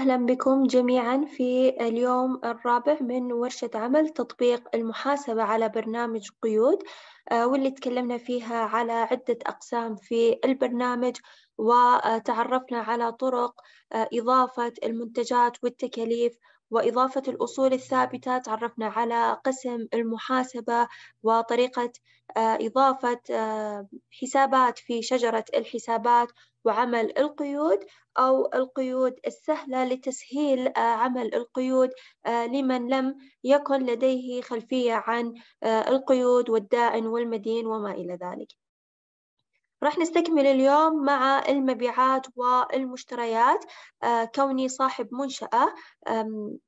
أهلا بكم جميعا في اليوم الرابع من ورشة عمل تطبيق المحاسبة على برنامج قيود آه، واللي تكلمنا فيها على عدة أقسام في البرنامج وتعرفنا على طرق آه، إضافة المنتجات والتكاليف وإضافة الأصول الثابتة تعرفنا على قسم المحاسبة وطريقة آه، إضافة حسابات في شجرة الحسابات وعمل القيود أو القيود السهلة لتسهيل آه، عمل القيود آه، لمن لم يكن لديه خلفية عن آه، القيود والدائن والمدين وما إلى ذلك راح نستكمل اليوم مع المبيعات والمشتريات كوني صاحب منشأة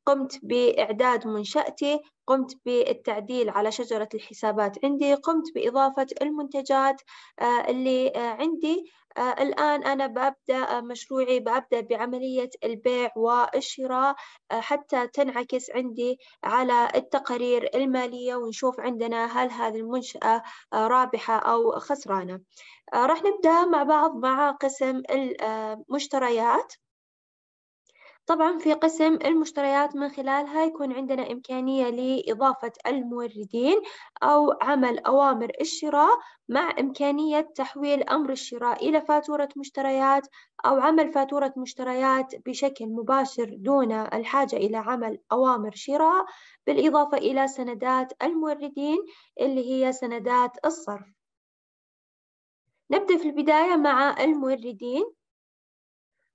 قمت بإعداد منشأتي قمت بالتعديل على شجرة الحسابات عندي قمت بإضافة المنتجات اللي عندي آه، الآن أنا ببدأ آه، مشروعي ببدأ بعملية البيع والشراء آه، حتى تنعكس عندي على التقارير المالية ونشوف عندنا هل هذه المنشأة رابحة أو خسرانة راح نبدأ مع بعض مع قسم المشتريات طبعا في قسم المشتريات من خلالها يكون عندنا إمكانية لإضافة الموردين أو عمل أوامر الشراء مع إمكانية تحويل أمر الشراء إلى فاتورة مشتريات أو عمل فاتورة مشتريات بشكل مباشر دون الحاجة إلى عمل أوامر شراء بالإضافة إلى سندات الموردين اللي هي سندات الصرف نبدأ في البداية مع الموردين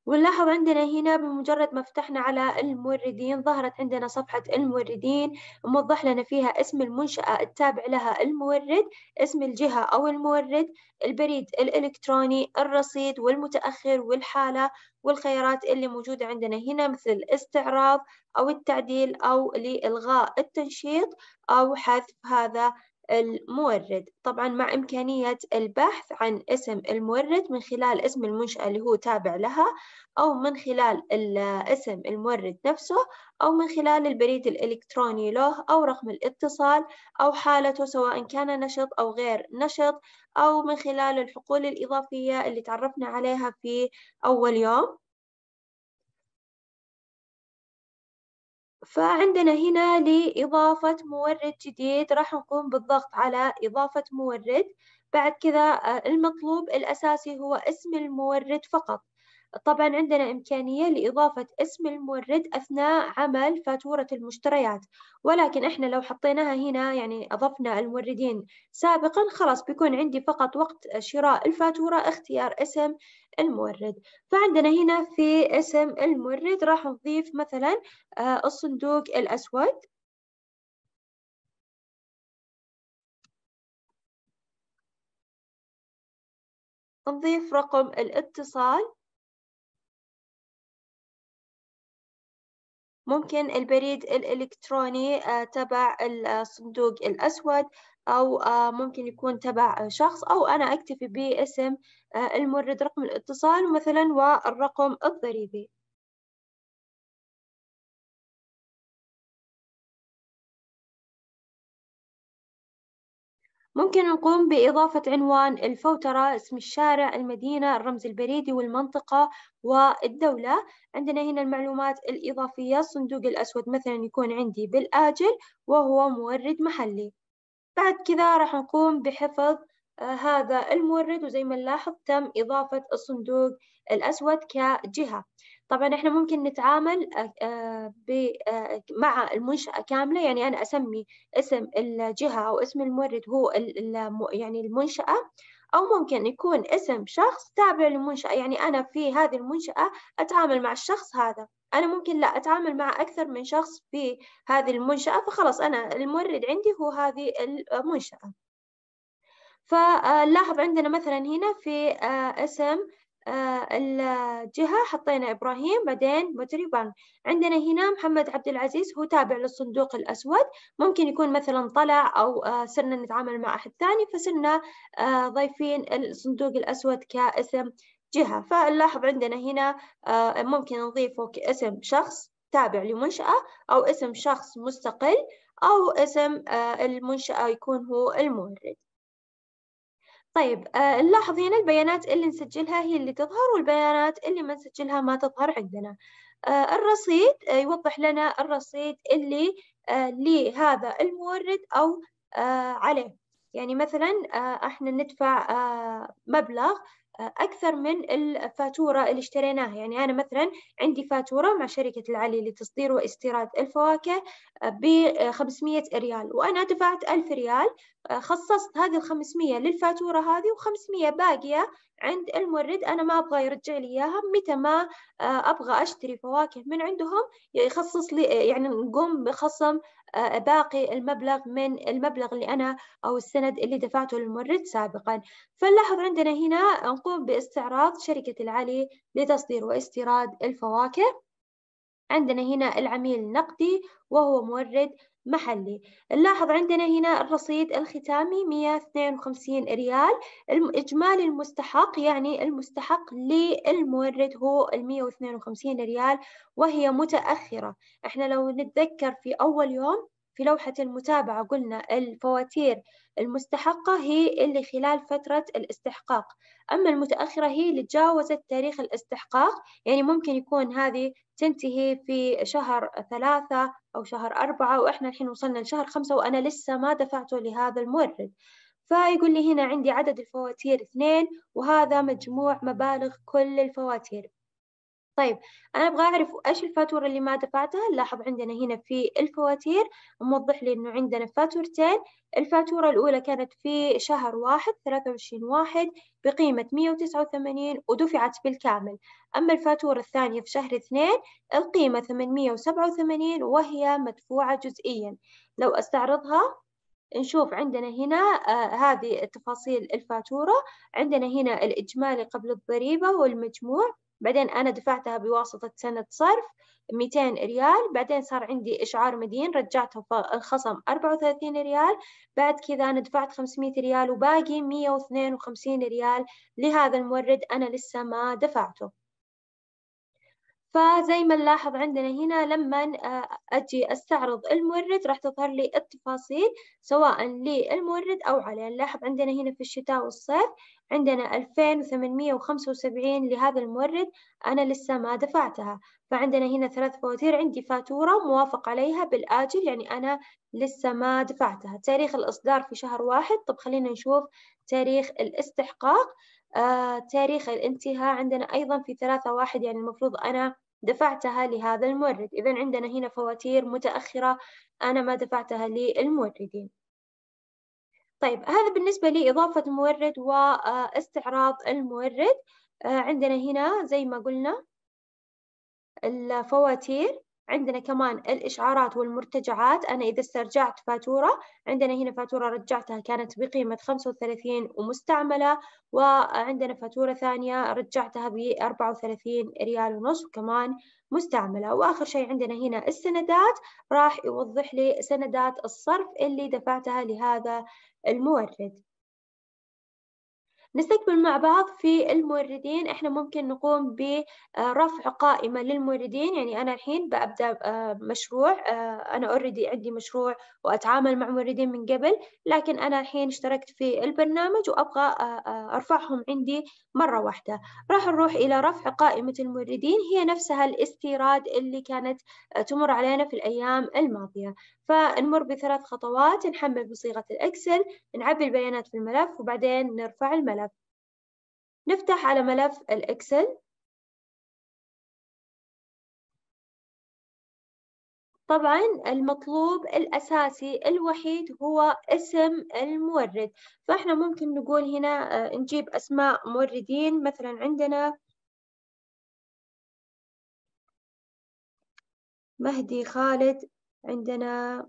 ونلاحظ عندنا هنا بمجرد ما فتحنا على الموردين ظهرت عندنا صفحة الموردين موضح لنا فيها اسم المنشأة التابع لها المورد اسم الجهة أو المورد البريد الإلكتروني الرصيد والمتأخر والحالة والخيارات اللي موجودة عندنا هنا مثل الاستعراض أو التعديل أو لإلغاء التنشيط أو حذف هذا المورد طبعا مع إمكانية البحث عن اسم المورد من خلال اسم المنشأة اللي هو تابع لها أو من خلال اسم المورد نفسه أو من خلال البريد الإلكتروني له أو رقم الاتصال أو حالته سواء كان نشط أو غير نشط أو من خلال الحقول الإضافية اللي تعرفنا عليها في أول يوم فعندنا هنا لإضافة مورد جديد راح نقوم بالضغط على إضافة مورد بعد كذا آه، المطلوب الأساسي هو اسم المورد فقط طبعا عندنا إمكانية لإضافة اسم المورد أثناء عمل فاتورة المشتريات ولكن إحنا لو حطيناها هنا يعني أضفنا الموردين سابقا خلاص بيكون عندي فقط وقت شراء الفاتورة اختيار اسم المورد فعندنا هنا في اسم المورد راح نضيف مثلا آه، الصندوق الأسود نضيف رقم الاتصال ممكن البريد الإلكتروني آه، تبع الصندوق الأسود أو آه، ممكن يكون تبع شخص أو أنا أكتفي باسم آه، المورد رقم الاتصال مثلا والرقم الضريبي ممكن نقوم بإضافة عنوان الفوترة اسم الشارع المدينة الرمز البريدي والمنطقة والدولة عندنا هنا المعلومات الإضافية الصندوق الأسود مثلا يكون عندي بالآجل وهو مورد محلي بعد كذا راح نقوم بحفظ آه، هذا المورد وزي ما نلاحظ تم إضافة الصندوق الأسود كجهة طبعا احنا ممكن نتعامل آه، آه، آه، مع المنشأة كاملة يعني أنا أسمي اسم الجهة أو اسم المورد هو يعني المنشأة أو ممكن يكون اسم شخص تابع للمنشأة يعني أنا في هذه المنشأة أتعامل مع الشخص هذا أنا ممكن لا أتعامل مع أكثر من شخص في هذه المنشأة فخلاص أنا المورد عندي هو هذه المنشأة فنلاحظ عندنا مثلا هنا في اسم آه، الجهة حطينا إبراهيم بعدين بانك عندنا هنا محمد عبد العزيز هو تابع للصندوق الأسود ممكن يكون مثلا طلع أو آه، صرنا نتعامل مع أحد ثاني فصرنا آه، ضيفين الصندوق الأسود كاسم جهة فنلاحظ عندنا هنا ممكن نضيفه كاسم شخص تابع لمنشأة أو اسم شخص مستقل أو اسم المنشأة يكون هو المورد طيب آه، نلاحظ هنا البيانات اللي نسجلها هي اللي تظهر والبيانات اللي ما نسجلها ما تظهر عندنا آه، الرصيد آه، يوضح لنا الرصيد اللي لهذا المورد أو عليه يعني مثلا احنا ندفع مبلغ أكثر من الفاتورة اللي اشتريناها يعني أنا مثلا عندي فاتورة مع شركة العلي لتصدير واستيراد الفواكه ب 500 ريال وأنا دفعت 1000 ريال خصصت هذه ال 500 للفاتورة هذه و500 باقية عند المورد أنا ما أبغى يرجع لي إياها متى ما آه، أبغى أشتري فواكه من عندهم يخصص لي آه، يعني نقوم بخصم آه، باقي المبلغ من المبلغ اللي أنا أو السند اللي دفعته للمورد سابقا فنلاحظ عندنا هنا نقوم باستعراض شركة العلي لتصدير واستيراد الفواكه عندنا هنا العميل النقدي وهو مورد محلي نلاحظ عندنا هنا الرصيد الختامي 152 ريال الإجمالي المستحق يعني المستحق للمورد هو 152 ريال وهي متأخرة احنا لو نتذكر في أول يوم في لوحة المتابعة قلنا الفواتير المستحقة هي اللي خلال فترة الاستحقاق أما المتأخرة هي اللي تجاوزت تاريخ الاستحقاق يعني ممكن يكون هذه تنتهي في شهر ثلاثة أو شهر أربعة وإحنا الحين وصلنا لشهر خمسة وأنا لسه ما دفعته لهذا المورد فيقول لي هنا عندي عدد الفواتير اثنين وهذا مجموع مبالغ كل الفواتير طيب أنا أبغى أعرف إيش الفاتورة اللي ما دفعتها نلاحظ عندنا هنا في الفواتير موضح لي إنه عندنا فاتورتين الفاتورة الأولى كانت في شهر واحد ثلاثة وعشرين واحد بقيمة مية وتسعة وثمانين ودفعت بالكامل أما الفاتورة الثانية في شهر اثنين القيمة ثمانمية وسبعة وثمانين وهي مدفوعة جزئيا لو استعرضها نشوف عندنا هنا آه هذه تفاصيل الفاتورة عندنا هنا الإجمالي قبل الضريبة والمجموع بعدين أنا دفعتها بواسطة سنة صرف 200 ريال بعدين صار عندي إشعار مدين رجعته الخصم 34 ريال بعد كذا أنا دفعت 500 ريال وباقي 152 ريال لهذا المورد أنا لسه ما دفعته فزي ما نلاحظ عندنا هنا لما أجي أستعرض المورد راح تظهر لي التفاصيل سواء للمورد أو عليه نلاحظ عندنا هنا في الشتاء والصيف عندنا 2875 لهذا المورد أنا لسه ما دفعتها فعندنا هنا ثلاث فواتير عندي فاتورة موافق عليها بالآجل يعني أنا لسه ما دفعتها تاريخ الإصدار في شهر واحد طب خلينا نشوف تاريخ الاستحقاق آه، تاريخ الانتهاء عندنا أيضا في ثلاثة واحد يعني المفروض أنا دفعتها لهذا المورد إذا عندنا هنا فواتير متأخرة أنا ما دفعتها للموردين طيب هذا بالنسبة لإضافة المورد واستعراض المورد آه، عندنا هنا زي ما قلنا الفواتير عندنا كمان الإشعارات والمرتجعات أنا إذا استرجعت فاتورة عندنا هنا فاتورة رجعتها كانت بقيمة 35 ومستعملة وعندنا فاتورة ثانية رجعتها ب 34 ريال ونص وكمان مستعملة وآخر شيء عندنا هنا السندات راح يوضح لي سندات الصرف اللي دفعتها لهذا المورد نستكمل مع بعض في الموردين احنا ممكن نقوم برفع قائمة للموردين يعني أنا الحين بابدا آه، مشروع آه، أنا اوريدي عندي مشروع وأتعامل مع موردين من قبل لكن أنا الحين اشتركت في البرنامج وأبغى آه، أرفعهم عندي مرة واحدة راح نروح إلى رفع قائمة الموردين هي نفسها الاستيراد اللي كانت تمر علينا في الأيام الماضية فنمر بثلاث خطوات نحمل بصيغة الإكسل نعبي البيانات في الملف وبعدين نرفع الملف نفتح على ملف الإكسل طبعا المطلوب الأساسي الوحيد هو اسم المورد فإحنا ممكن نقول هنا آه، نجيب أسماء موردين مثلا عندنا مهدي خالد عندنا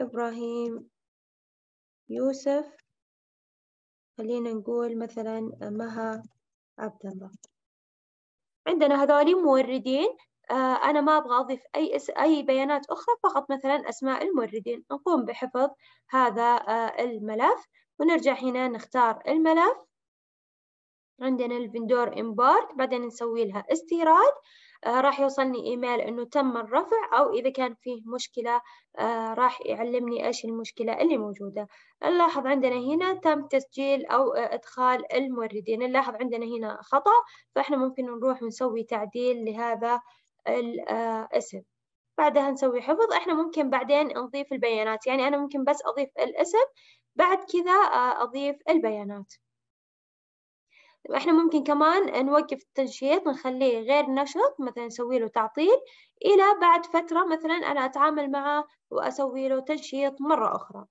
إبراهيم يوسف خلينا نقول مثلا مها عبد الله عندنا هذول موردين آه، أنا ما أبغى أضيف أي أس... أي بيانات أخرى فقط مثلا أسماء الموردين نقوم بحفظ هذا آه، الملف ونرجع هنا نختار الملف عندنا الفندور إمبورت بعدين نسوي لها استيراد آه، راح يوصلني إيميل أنه تم الرفع أو إذا كان فيه مشكلة آه، راح يعلمني إيش المشكلة اللي موجودة نلاحظ عندنا هنا تم تسجيل أو آه، إدخال الموردين نلاحظ عندنا هنا خطأ فإحنا ممكن نروح ونسوي تعديل لهذا الاسم بعدها نسوي حفظ احنا ممكن بعدين نضيف البيانات يعني انا ممكن بس اضيف الاسم بعد كذا اضيف البيانات طيب، احنا ممكن كمان نوقف التنشيط نخليه غير نشط مثلا نسوي له تعطيل الى بعد فتره مثلا انا اتعامل معه واسوي له تنشيط مره اخرى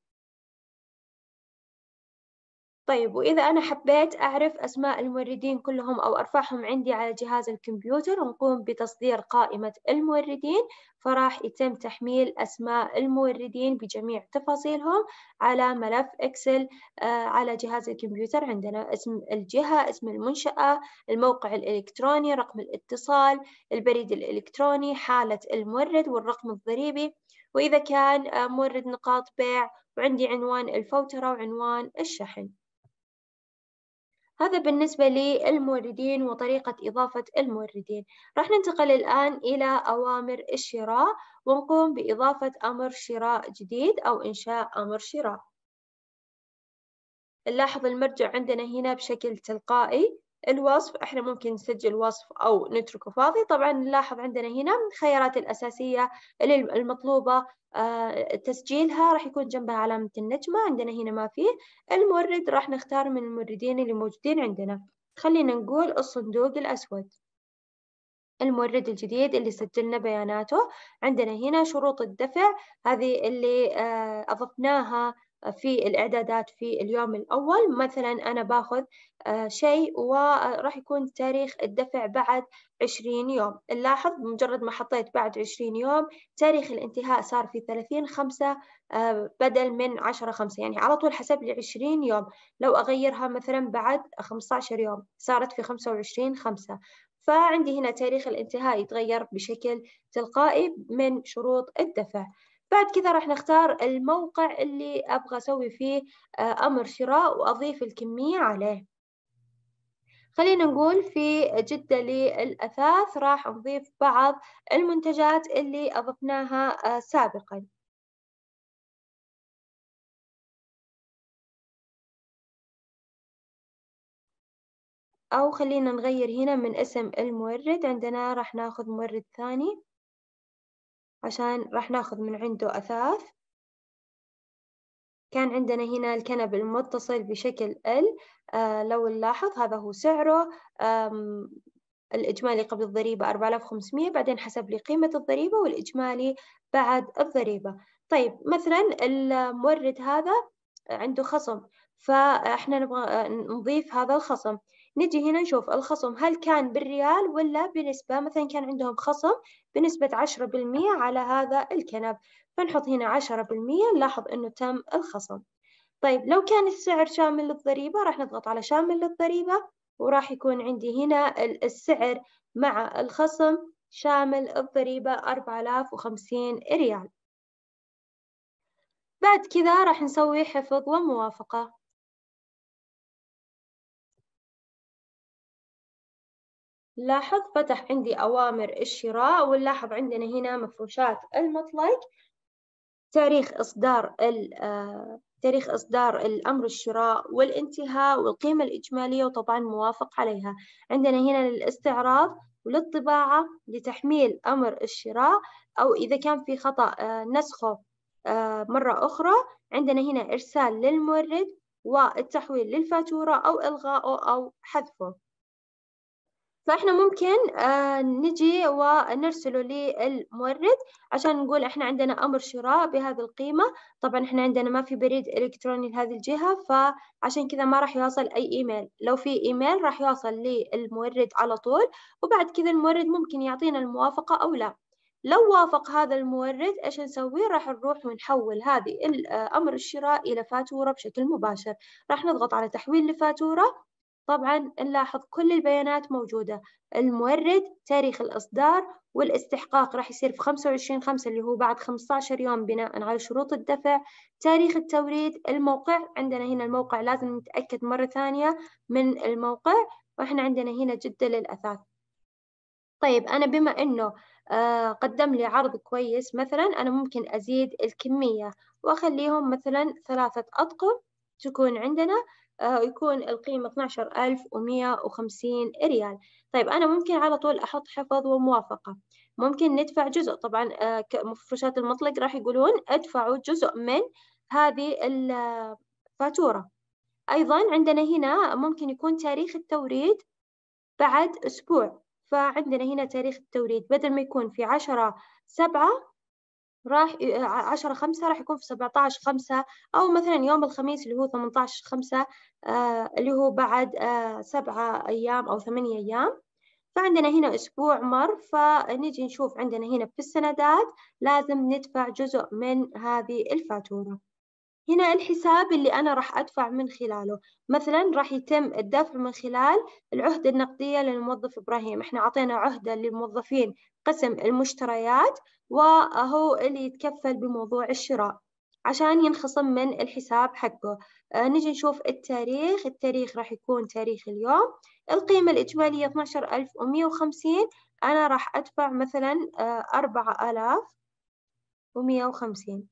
طيب وإذا أنا حبيت أعرف أسماء الموردين كلهم أو أرفعهم عندي على جهاز الكمبيوتر ونقوم بتصدير قائمة الموردين فراح يتم تحميل أسماء الموردين بجميع تفاصيلهم على ملف إكسل آه، على جهاز الكمبيوتر عندنا اسم الجهة اسم المنشأة الموقع الإلكتروني رقم الاتصال البريد الإلكتروني حالة المورد والرقم الضريبي وإذا كان آه، مورد نقاط بيع وعندي عنوان الفوترة وعنوان الشحن هذا بالنسبة للموردين وطريقة إضافة الموردين راح ننتقل الآن إلى أوامر الشراء ونقوم بإضافة أمر شراء جديد أو إنشاء أمر شراء نلاحظ المرجع عندنا هنا بشكل تلقائي الوصف احنا ممكن نسجل وصف او نتركه فاضي طبعا نلاحظ عندنا هنا من الخيارات الاساسيه المطلوبه آه، تسجيلها راح يكون جنبها علامه النجمه عندنا هنا ما فيه المورد راح نختار من الموردين اللي موجودين عندنا خلينا نقول الصندوق الاسود المورد الجديد اللي سجلنا بياناته عندنا هنا شروط الدفع هذه اللي آه، أضفناها في الإعدادات في اليوم الأول مثلا أنا باخذ آه، شيء وراح آه، يكون تاريخ الدفع بعد عشرين يوم نلاحظ مجرد ما حطيت بعد عشرين يوم تاريخ الانتهاء صار في ثلاثين خمسة آه، بدل من عشرة خمسة يعني على طول حسب لي عشرين يوم لو أغيرها مثلا بعد خمسة عشر يوم صارت في خمسة وعشرين خمسة فعندي هنا تاريخ الانتهاء يتغير بشكل تلقائي من شروط الدفع بعد كذا راح نختار الموقع اللي أبغى أسوي فيه آه، أمر شراء وأضيف الكمية عليه خلينا نقول في جدة للأثاث راح نضيف بعض المنتجات اللي أضفناها آه، سابقاً أو خلينا نغير هنا من اسم المورد عندنا راح ناخذ مورد ثاني عشان راح ناخذ من عنده أثاث كان عندنا هنا الكنب المتصل بشكل L آه لو نلاحظ هذا هو سعره الإجمالي قبل الضريبة 4500 بعدين حسب لي قيمة الضريبة والإجمالي بعد الضريبة طيب مثلا المورد هذا عنده خصم فإحنا نبغى آه، نضيف هذا الخصم نجي هنا نشوف الخصم هل كان بالريال ولا بنسبة مثلا كان عندهم خصم بنسبة 10% على هذا الكنب فنحط هنا 10% نلاحظ أنه تم الخصم طيب لو كان السعر شامل للضريبة راح نضغط على شامل للضريبة وراح يكون عندي هنا السعر مع الخصم شامل الضريبة 4050 ريال بعد كذا راح نسوي حفظ وموافقة لاحظ فتح عندي أوامر الشراء ونلاحظ عندنا هنا مفروشات المطلق تاريخ إصدار آه، تاريخ إصدار الأمر الشراء والانتهاء والقيمة الإجمالية وطبعا موافق عليها عندنا هنا للاستعراض وللطباعة لتحميل أمر الشراء أو إذا كان في خطأ آه، نسخه آه، مرة أخرى عندنا هنا إرسال للمورد والتحويل للفاتورة أو إلغائه أو حذفه فإحنا ممكن آه، نجي ونرسله للمورد عشان نقول إحنا عندنا أمر شراء بهذه القيمة طبعا إحنا عندنا ما في بريد إلكتروني لهذه الجهة فعشان كذا ما راح يوصل أي إيميل لو في إيميل راح يوصل للمورد على طول وبعد كذا المورد ممكن يعطينا الموافقة أو لا لو وافق هذا المورد ايش نسوي راح نروح ونحول هذه الامر آه، الشراء الى فاتوره بشكل مباشر راح نضغط على تحويل لفاتوره طبعا نلاحظ كل البيانات موجودة المورد تاريخ الإصدار والاستحقاق راح يصير في 25 خمسة اللي هو بعد 15 يوم بناء على شروط الدفع تاريخ التوريد الموقع عندنا هنا الموقع لازم نتأكد مرة ثانية من الموقع وإحنا عندنا هنا جدة للأثاث طيب أنا بما أنه آه، قدم لي عرض كويس مثلا أنا ممكن أزيد الكمية وأخليهم مثلا ثلاثة أطقم تكون عندنا ويكون آه، القيمة 12150 ريال طيب أنا ممكن على طول أحط حفظ وموافقة ممكن ندفع جزء طبعا آه، مفروشات المطلق راح يقولون ادفعوا جزء من هذه الفاتورة أيضا عندنا هنا ممكن يكون تاريخ التوريد بعد أسبوع فعندنا هنا تاريخ التوريد بدل ما يكون في عشرة سبعة راح 10 5 راح يكون في 17 5 أو مثلا يوم الخميس اللي هو 18 5 آه، اللي هو بعد 7 آه، أيام أو 8 أيام فعندنا هنا أسبوع مر فنجي نشوف عندنا هنا في السندات لازم ندفع جزء من هذه الفاتورة هنا الحساب اللي أنا راح أدفع من خلاله مثلا راح يتم الدفع من خلال العهدة النقدية للموظف إبراهيم إحنا أعطينا عهدة للموظفين قسم المشتريات وهو اللي يتكفل بموضوع الشراء عشان ينخصم من الحساب حقه آه نجي نشوف التاريخ التاريخ راح يكون تاريخ اليوم القيمة الإجمالية 12150 أنا راح أدفع مثلا آه 4150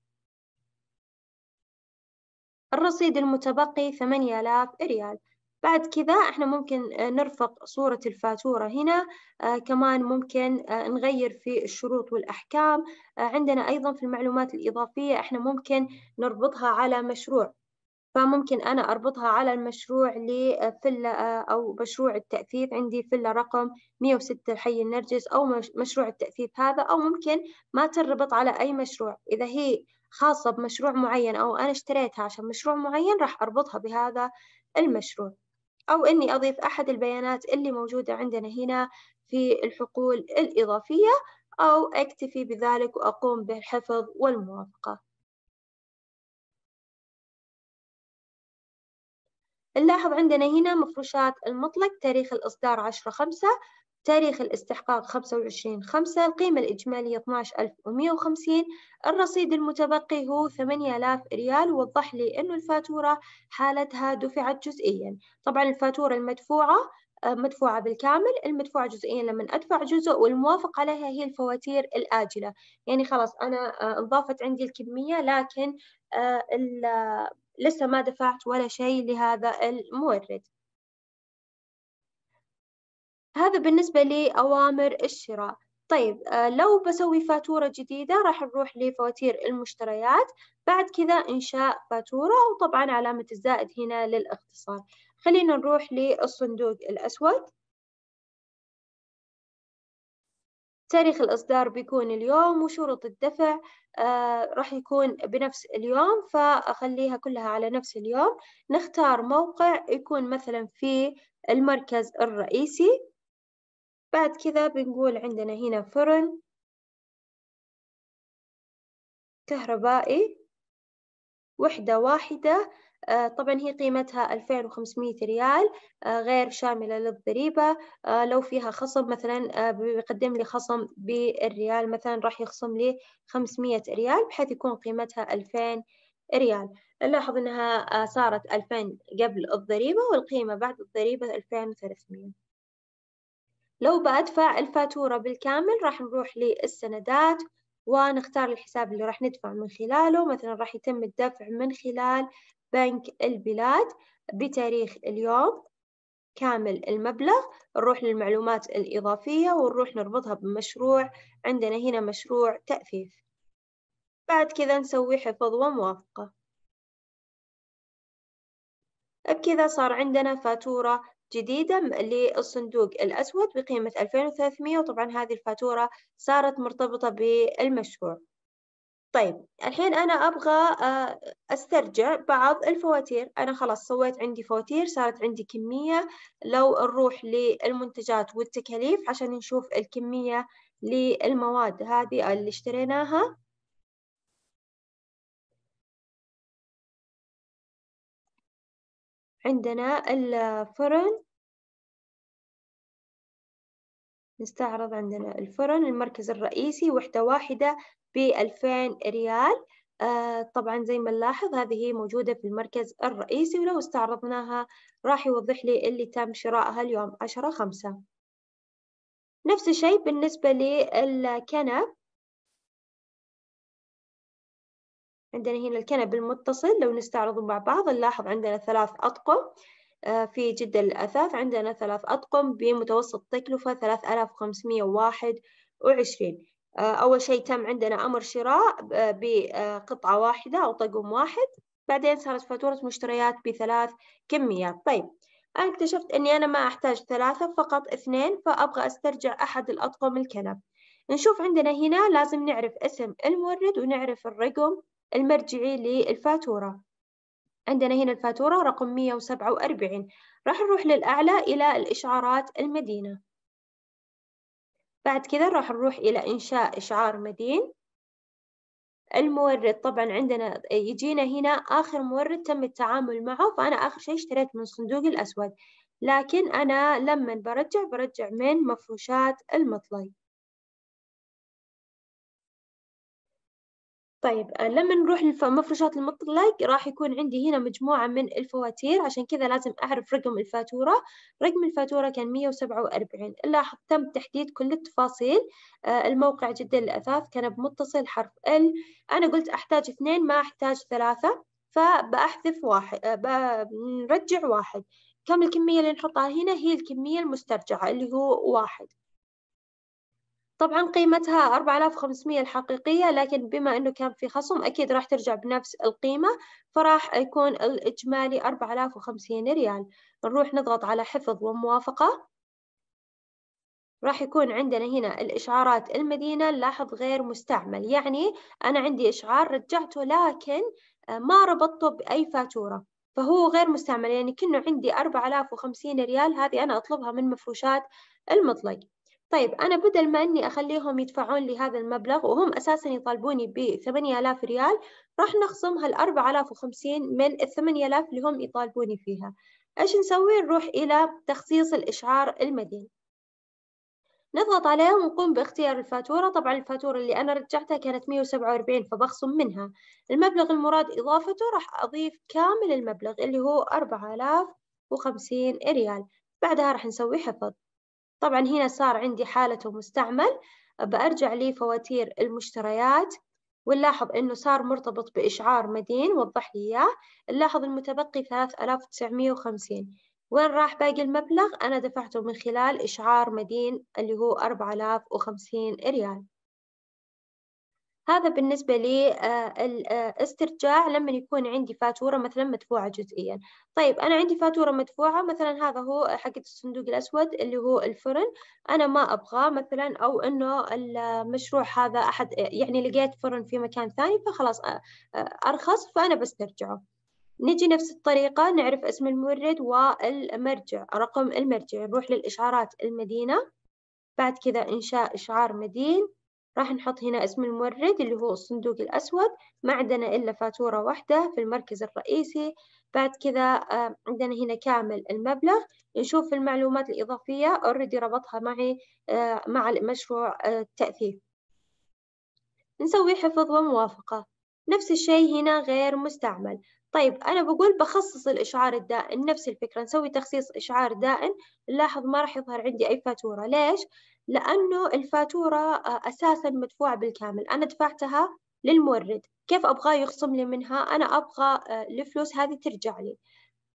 الرصيد المتبقي 8000 ريال بعد كذا احنا ممكن آه، نرفق صورة الفاتورة هنا آه، كمان ممكن آه، نغير في الشروط والأحكام عندنا أيضا في المعلومات الإضافية احنا ممكن نربطها على مشروع فممكن أنا أربطها على المشروع لفلة أو مشروع التأثيث عندي فيلا رقم 106 حي النرجس أو مشروع التأثيث هذا أو ممكن ما تربط على أي مشروع إذا هي خاصة بمشروع معين أو أنا اشتريتها عشان مشروع معين راح أربطها بهذا المشروع أو إني أضيف أحد البيانات اللي موجودة عندنا هنا في الحقول الإضافية أو أكتفي بذلك وأقوم بالحفظ والموافقة نلاحظ عندنا هنا مفروشات المطلق تاريخ الإصدار 10 خمسة تاريخ الاستحقاق 25 5 القيمة الإجمالية 12150 الرصيد المتبقي هو 8000 ريال وضح لي أنه الفاتورة حالتها دفعت جزئيا طبعا الفاتورة المدفوعة آه، مدفوعة بالكامل المدفوعة جزئيا لما أدفع جزء والموافق عليها هي الفواتير الآجلة يعني خلاص أنا آه، انضافت عندي الكمية لكن آه، لسه ما دفعت ولا شيء لهذا المورد هذا بالنسبة لأوامر الشراء طيب آه، لو بسوي فاتورة جديدة راح نروح لفواتير المشتريات بعد كذا إنشاء فاتورة وطبعا علامة الزائد هنا للاختصار خلينا نروح للصندوق الأسود تاريخ الإصدار بيكون اليوم وشروط الدفع آه راح يكون بنفس اليوم فأخليها كلها على نفس اليوم نختار موقع يكون مثلا في المركز الرئيسي بعد كذا بنقول عندنا هنا فرن كهربائي وحدة واحدة آه، طبعا هي قيمتها 2500 ريال آه، غير شاملة للضريبة آه، لو فيها خصم مثلا بيقدم لي خصم بالريال مثلا راح يخصم لي 500 ريال بحيث يكون قيمتها 2000 ريال نلاحظ انها صارت 2000 قبل الضريبة والقيمة بعد الضريبة 2300 لو بدفع الفاتورة بالكامل راح نروح للسندات ونختار الحساب اللي راح ندفع من خلاله مثلا راح يتم الدفع من خلال بنك البلاد بتاريخ اليوم كامل المبلغ نروح للمعلومات الإضافية ونروح نربطها بمشروع عندنا هنا مشروع تأفيف بعد كذا نسوي حفظ وموافقة بكذا صار عندنا فاتورة جديدة للصندوق الأسود بقيمة 2300 وطبعا هذه الفاتورة صارت مرتبطة بالمشروع طيب الحين أنا أبغى آه، أسترجع بعض الفواتير أنا خلاص سويت عندي فواتير صارت عندي كمية لو نروح للمنتجات والتكاليف عشان نشوف الكمية للمواد هذه اللي اشتريناها عندنا الفرن نستعرض عندنا الفرن المركز الرئيسي وحدة واحدة بألفين ريال آه طبعا زي ما نلاحظ هذه موجودة في المركز الرئيسي ولو استعرضناها راح يوضح لي اللي تم شرائها اليوم عشرة خمسة نفس الشيء بالنسبة للكنب عندنا هنا الكنب المتصل لو نستعرضه مع بعض نلاحظ عندنا ثلاث أطقم آه، في جدة الأثاث عندنا ثلاث أطقم بمتوسط تكلفة 3521 آه، أول شيء تم عندنا أمر شراء آه، بقطعة واحدة أو طقم واحد بعدين صارت فاتورة مشتريات بثلاث كميات طيب أنا اكتشفت أني أنا ما أحتاج ثلاثة فقط اثنين فأبغى أسترجع أحد الأطقم الكنب نشوف عندنا هنا لازم نعرف اسم المورد ونعرف الرقم المرجعي للفاتورة عندنا هنا الفاتورة رقم 147 راح نروح للأعلى إلى الإشعارات المدينة بعد كذا راح نروح إلى إنشاء إشعار مدين المورد طبعا عندنا يجينا هنا آخر مورد تم التعامل معه فأنا آخر شيء اشتريت من صندوق الأسود لكن أنا لما برجع برجع من مفروشات المطلي طيب آه، لما نروح للمفروشات المطلق راح يكون عندي هنا مجموعة من الفواتير عشان كذا لازم أعرف رقم الفاتورة رقم الفاتورة كان 147 لاحظ تم تحديد كل التفاصيل آه، الموقع جدا للأثاث كان بمتصل حرف ال أنا قلت أحتاج اثنين ما أحتاج ثلاثة فبأحذف واحد آه، بنرجع واحد كم الكمية اللي نحطها هنا هي الكمية المسترجعة اللي هو واحد طبعا قيمتها 4500 الحقيقية لكن بما أنه كان في خصم أكيد راح ترجع بنفس القيمة فراح يكون الإجمالي 4050 ريال نروح نضغط على حفظ وموافقة راح يكون عندنا هنا الإشعارات المدينة لاحظ غير مستعمل يعني أنا عندي إشعار رجعته لكن آه، ما ربطته بأي فاتورة فهو غير مستعمل يعني كأنه عندي 4050 ريال هذه أنا أطلبها من مفروشات المطلق طيب أنا بدل ما أني أخليهم يدفعون لي هذا المبلغ وهم أساسا يطالبوني ب 8000 ريال راح نخصم هال 4050 من ال 8000 اللي هم يطالبوني فيها إيش نسوي نروح إلى تخصيص الإشعار المدين نضغط عليه ونقوم باختيار الفاتورة طبعا الفاتورة اللي أنا رجعتها كانت 147 فبخصم منها المبلغ المراد إضافته راح أضيف كامل المبلغ اللي هو 4050 ريال بعدها راح نسوي حفظ طبعا هنا صار عندي حالته مستعمل بأرجع لفواتير المشتريات ونلاحظ أنه صار مرتبط بإشعار مدين وضح لي إياه نلاحظ المتبقي 3950 وين راح باقي المبلغ أنا دفعته من خلال إشعار مدين اللي هو 4050 ريال هذا بالنسبة للاسترجاع آه، آه، لما يكون عندي فاتورة مثلا مدفوعة جزئيا طيب أنا عندي فاتورة مدفوعة مثلا هذا هو حق الصندوق الأسود اللي هو الفرن أنا ما أبغاه مثلا أو أنه المشروع هذا أحد يعني لقيت فرن في مكان ثاني فخلاص آه، أرخص فأنا بسترجعه نجي نفس الطريقة نعرف اسم المورد والمرجع رقم المرجع نروح للإشعارات المدينة بعد كذا إنشاء إشعار مدين راح نحط هنا اسم المورد اللي هو الصندوق الأسود ما عندنا إلا فاتورة واحدة في المركز الرئيسي بعد كذا عندنا هنا كامل المبلغ نشوف المعلومات الإضافية اوريدي ربطها معي آه، مع المشروع آه، التأثير نسوي حفظ وموافقة نفس الشيء هنا غير مستعمل طيب أنا بقول بخصص الإشعار الدائم نفس الفكرة نسوي تخصيص إشعار دائم نلاحظ ما راح يظهر عندي أي فاتورة ليش؟ لأنه الفاتورة آه، أساسا مدفوعة بالكامل أنا دفعتها للمورد كيف أبغاه يخصم لي منها أنا أبغى آه، الفلوس هذه ترجع لي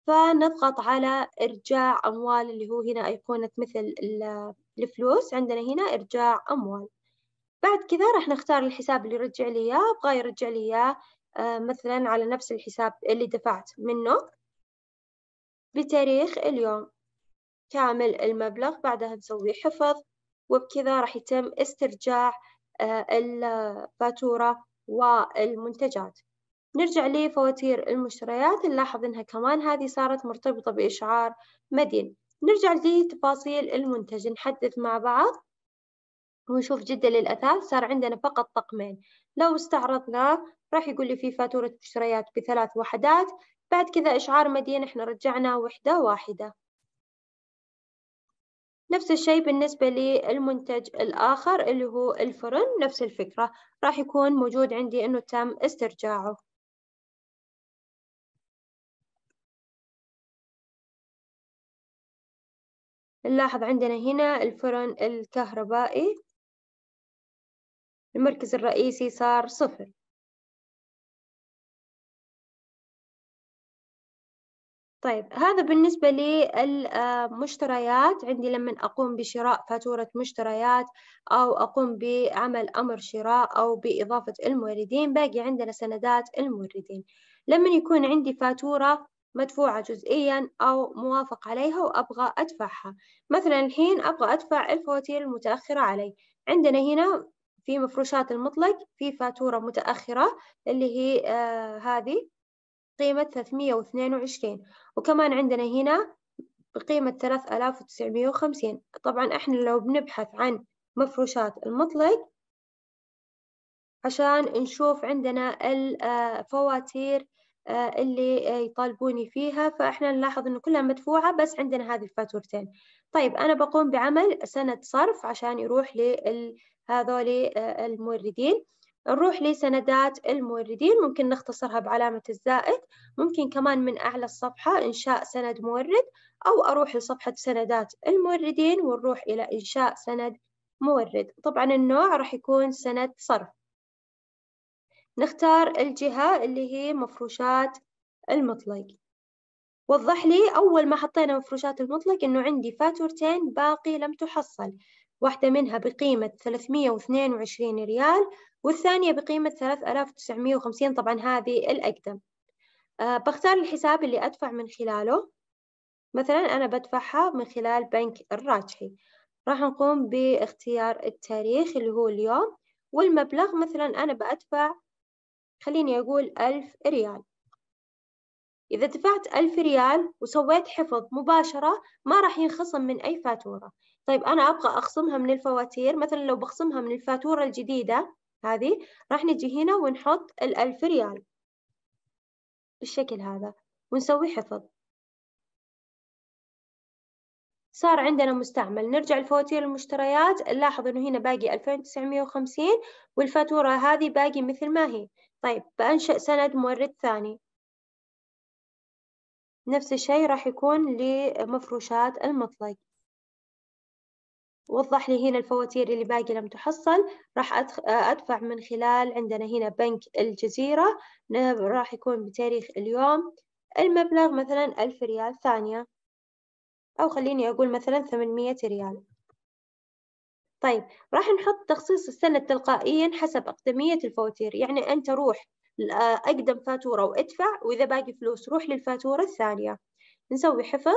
فنضغط على إرجاع أموال اللي هو هنا أيقونة مثل الفلوس عندنا هنا إرجاع أموال بعد كذا راح نختار الحساب اللي يرجع لي إياه أبغى يرجع لي إياه آه، مثلا على نفس الحساب اللي دفعت منه بتاريخ اليوم كامل المبلغ بعدها نسوي حفظ وبكذا راح يتم استرجاع آه، الفاتورة والمنتجات نرجع لفواتير المشتريات نلاحظ أنها كمان هذه صارت مرتبطة بإشعار مدين نرجع لتفاصيل المنتج نحدث مع بعض ونشوف جدا للأثاث صار عندنا فقط طقمين لو استعرضنا راح يقول لي في فاتورة مشتريات بثلاث وحدات بعد كذا إشعار مدين احنا رجعنا وحدة واحدة نفس الشيء بالنسبة للمنتج الآخر اللي هو الفرن نفس الفكرة راح يكون موجود عندي أنه تم استرجاعه نلاحظ عندنا هنا الفرن الكهربائي المركز الرئيسي صار صفر طيب هذا بالنسبة للمشتريات آه، عندي لما أقوم بشراء فاتورة مشتريات أو أقوم بعمل أمر شراء أو بإضافة الموردين باقي عندنا سندات الموردين لما يكون عندي فاتورة مدفوعة جزئيا أو موافق عليها وأبغى أدفعها مثلا الحين أبغى أدفع الفواتير المتأخرة علي عندنا هنا في مفروشات المطلق في فاتورة متأخرة اللي هي آه هذه قيمة 322 وكمان عندنا هنا بقيمة 3950 طبعا احنا لو بنبحث عن مفروشات المطلق عشان نشوف عندنا الفواتير آه، اللي يطالبوني فيها فإحنا نلاحظ إنه كلها مدفوعة بس عندنا هذه الفاتورتين طيب أنا بقوم بعمل سند صرف عشان يروح لهذول آه، الموردين نروح لسندات الموردين ممكن نختصرها بعلامة الزائد ممكن كمان من أعلى الصفحة إنشاء سند مورد أو أروح لصفحة سندات الموردين ونروح إلى إنشاء سند مورد طبعا النوع راح يكون سند صرف نختار الجهة اللي هي مفروشات المطلق وضح لي أول ما حطينا مفروشات المطلق إنه عندي فاتورتين باقي لم تحصل واحدة منها بقيمة 322 ريال والثانية بقيمة 3950 طبعا هذه الأقدم أه بختار الحساب اللي أدفع من خلاله مثلا أنا بدفعها من خلال بنك الراجحي راح نقوم باختيار التاريخ اللي هو اليوم والمبلغ مثلا أنا بأدفع خليني أقول ألف ريال إذا دفعت ألف ريال وسويت حفظ مباشرة ما راح ينخصم من أي فاتورة طيب أنا أبغى أخصمها من الفواتير مثلا لو بخصمها من الفاتورة الجديدة هذه راح نجي هنا ونحط الألف ريال بالشكل هذا ونسوي حفظ صار عندنا مستعمل نرجع لفواتير المشتريات نلاحظ انه هنا باقي 2950 والفاتورة هذه باقي مثل ما هي طيب بأنشئ سند مورد ثاني نفس الشيء راح يكون لمفروشات المطلق وضح لي هنا الفواتير اللي باقي لم تحصل راح أدفع من خلال عندنا هنا بنك الجزيرة راح يكون بتاريخ اليوم المبلغ مثلا ألف ريال ثانية أو خليني أقول مثلا ثمانمية ريال طيب راح نحط تخصيص السنة تلقائيا حسب أقدمية الفواتير يعني أنت روح آه، أقدم فاتورة وادفع وإذا باقي فلوس روح للفاتورة الثانية نسوي حفظ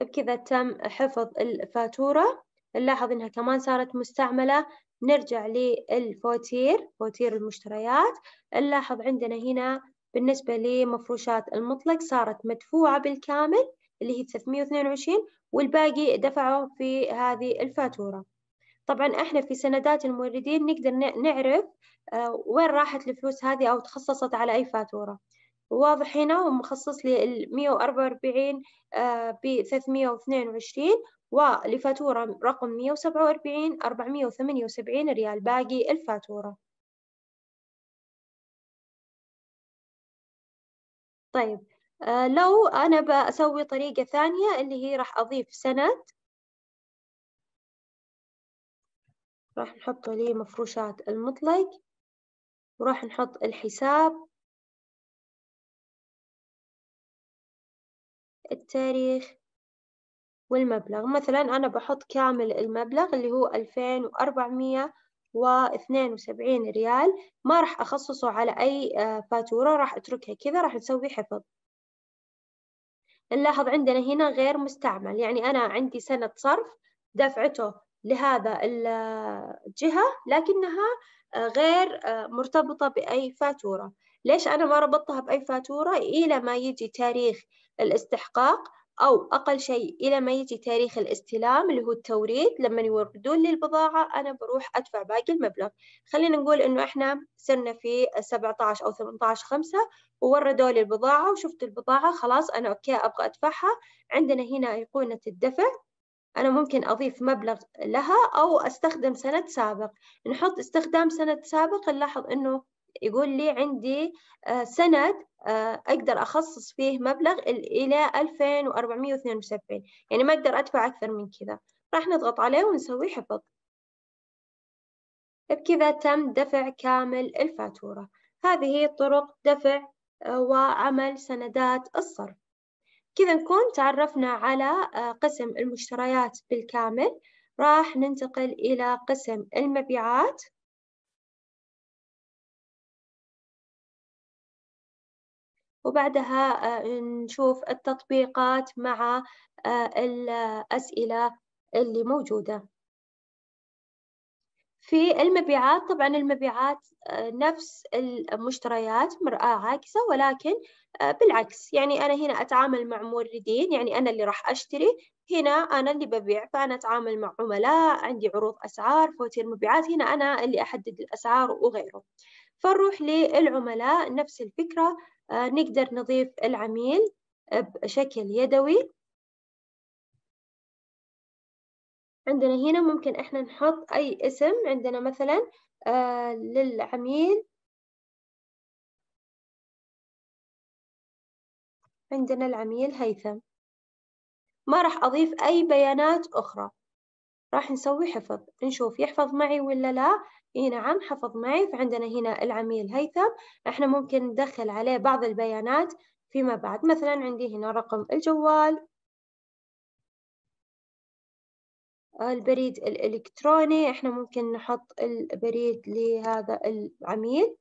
بكذا تم حفظ الفاتورة نلاحظ إنها كمان صارت مستعملة نرجع للفواتير فواتير المشتريات نلاحظ عندنا هنا بالنسبة لمفروشات المطلق صارت مدفوعة بالكامل اللي هي 322 والباقي دفعوا في هذه الفاتورة طبعا احنا في سندات الموردين نقدر نعرف آه، وين راحت الفلوس هذه أو تخصصت على أي فاتورة واضح هنا ومخصص لي ال 144 آه، ب 322 ولفاتورة رقم 147 478 ريال باقي الفاتورة طيب آه، لو أنا بسوي طريقة ثانية اللي هي راح أضيف سند راح نحط لي مفروشات المطلق وراح نحط الحساب التاريخ والمبلغ مثلا أنا بحط كامل المبلغ اللي هو 2472 ريال ما راح أخصصه على أي آه، فاتورة راح أتركها كذا راح نسوي حفظ نلاحظ عندنا هنا غير مستعمل يعني أنا عندي سنة صرف دفعته لهذا الجهة آه، لكنها آه، غير مرتبطة بأي فاتورة ليش أنا ما ربطتها بأي فاتورة إلى ما يجي تاريخ الاستحقاق أو أقل شيء إلى ما يجي تاريخ الاستلام اللي هو التوريد لما يوردون لي البضاعة أنا بروح أدفع باقي المبلغ خلينا نقول إنه إحنا صرنا في 17 أو 18 خمسة ووردوا لي البضاعة وشفت البضاعة خلاص أنا أوكي أبغى أدفعها عندنا هنا أيقونة الدفع أنا ممكن أضيف مبلغ لها أو أستخدم سند سابق نحط استخدام سند سابق نلاحظ إنه يقول لي عندي آه، سند آه، أقدر أخصص فيه مبلغ إلى 2472 يعني ما أقدر أدفع أكثر من كذا راح نضغط عليه ونسوي حفظ بكذا تم دفع كامل الفاتورة هذه طرق دفع آه، وعمل سندات الصرف كذا نكون تعرفنا على قسم المشتريات بالكامل راح ننتقل إلى قسم المبيعات وبعدها آه، نشوف التطبيقات مع آه، الأسئلة اللي موجودة في المبيعات طبعا المبيعات آه، نفس المشتريات مرآة عاكسة ولكن بالعكس يعني أنا هنا أتعامل مع موردين يعني أنا اللي راح أشتري هنا أنا اللي ببيع فأنا أتعامل مع عملاء عندي عروض أسعار فواتير مبيعات هنا أنا اللي أحدد الأسعار وغيره فنروح للعملاء نفس الفكرة آه، نقدر نضيف العميل بشكل يدوي عندنا هنا ممكن احنا نحط اي اسم عندنا مثلا آه، للعميل عندنا العميل هيثم ما راح أضيف أي بيانات أخرى راح نسوي حفظ نشوف يحفظ معي ولا لا اي نعم حفظ معي فعندنا هنا العميل هيثم إحنا ممكن ندخل عليه بعض البيانات فيما بعد مثلا عندي هنا رقم الجوال البريد الإلكتروني إحنا ممكن نحط البريد لهذا العميل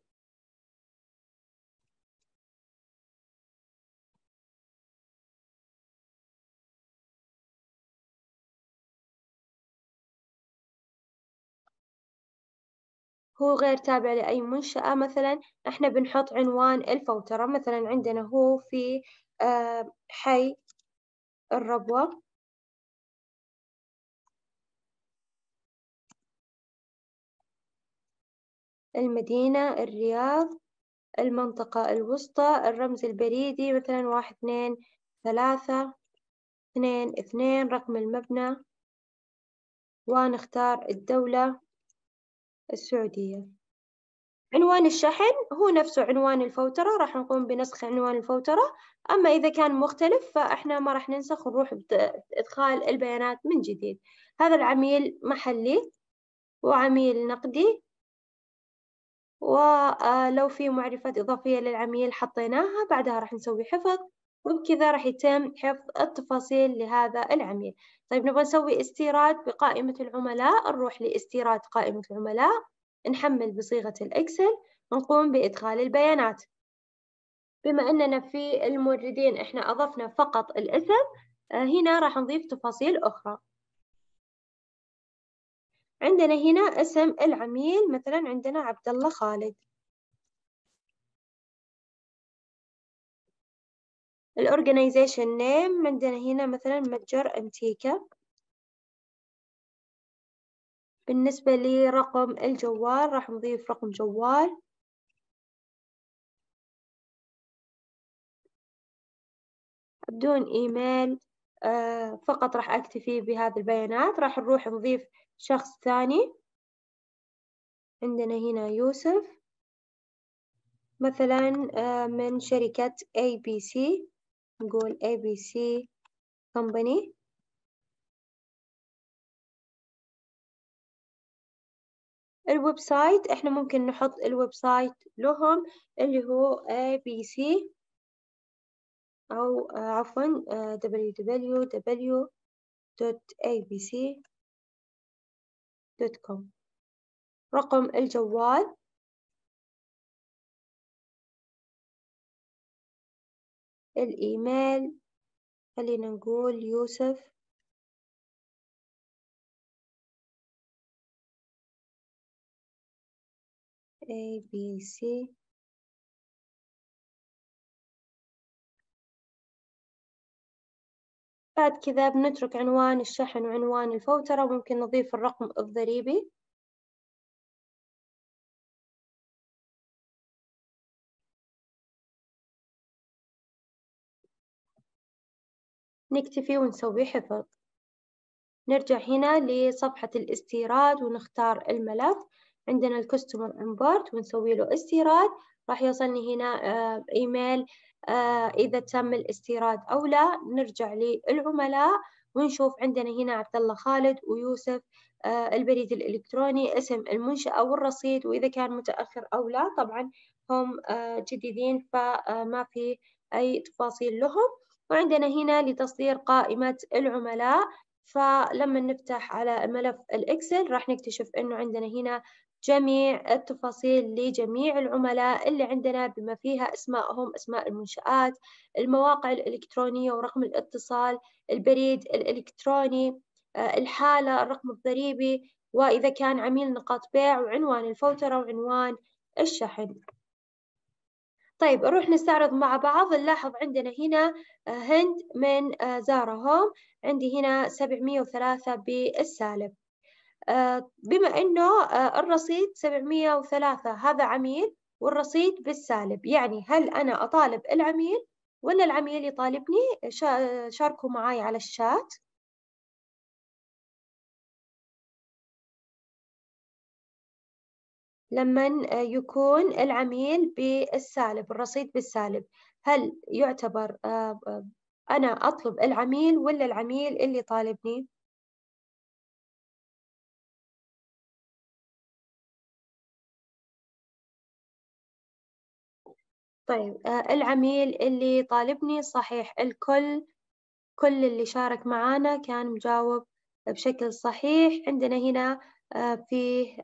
هو غير تابع لأي منشأة مثلا احنا بنحط عنوان الفوترة مثلا عندنا هو في آه، حي الربوة المدينة الرياض المنطقة الوسطى الرمز البريدي مثلا واحد اثنين ثلاثة اثنين اثنين رقم المبنى ونختار الدولة السعودية عنوان الشحن هو نفسه عنوان الفوترة راح نقوم بنسخ عنوان الفوترة أما إذا كان مختلف فإحنا ما راح ننسخ ونروح إدخال البيانات من جديد هذا العميل محلي وعميل نقدي ولو آه، في معرفات إضافية للعميل حطيناها بعدها راح نسوي حفظ وبكذا راح يتم حفظ التفاصيل لهذا العميل طيب نبغى نسوي استيراد بقائمة العملاء نروح لاستيراد قائمة العملاء نحمل بصيغة الإكسل ونقوم بإدخال البيانات بما أننا في الموردين إحنا أضفنا فقط الاسم آه، هنا راح نضيف تفاصيل أخرى عندنا هنا اسم العميل مثلا عندنا عبد الله خالد الأورجنايزيشن نيم عندنا هنا مثلا متجر أنتيكا بالنسبة لرقم الجوال راح نضيف رقم جوال بدون إيميل آه، فقط راح أكتفي بهذه البيانات راح نروح نضيف شخص ثاني عندنا هنا يوسف مثلا آه، من شركة ABC نقول ABC Company الويب سايت احنا ممكن نحط الويب سايت لهم اللي هو ABC او آه، عفوا آه، www.abc.com رقم الجوال الإيميل خلينا نقول يوسف C بعد كذا بنترك عنوان الشحن وعنوان الفوترة وممكن نضيف الرقم الضريبي نكتفي ونسوي حفظ نرجع هنا لصفحة الاستيراد ونختار الملف عندنا الكستمر امبورت ونسوي له استيراد راح يوصلني هنا آه، ايميل آه، اذا تم الاستيراد او لا نرجع للعملاء ونشوف عندنا هنا عبد الله خالد ويوسف آه، البريد الالكتروني اسم المنشاه والرصيد واذا كان متاخر او لا طبعا هم جديدين فما في اي تفاصيل لهم وعندنا هنا لتصدير قائمة العملاء فلما نفتح على ملف الإكسل راح نكتشف أنه عندنا هنا جميع التفاصيل لجميع العملاء اللي عندنا بما فيها أسمائهم أسماء المنشآت المواقع الإلكترونية ورقم الاتصال البريد الإلكتروني آه، الحالة الرقم الضريبي وإذا كان عميل نقاط بيع وعنوان الفوترة وعنوان الشحن طيب نروح نستعرض مع بعض نلاحظ عندنا هنا آه، هند من آه، زارا هوم عندي هنا 703 بالسالب آه، بما أنه الرصيد 703 هذا عميل والرصيد بالسالب يعني هل أنا أطالب العميل ولا العميل يطالبني شاركوا معي على الشات لما يكون العميل بالسالب الرصيد بالسالب هل يعتبر آه، آه، أنا أطلب العميل ولا العميل اللي طالبني؟ طيب آه، العميل اللي طالبني صحيح الكل كل اللي شارك معانا كان مجاوب بشكل صحيح عندنا هنا فيه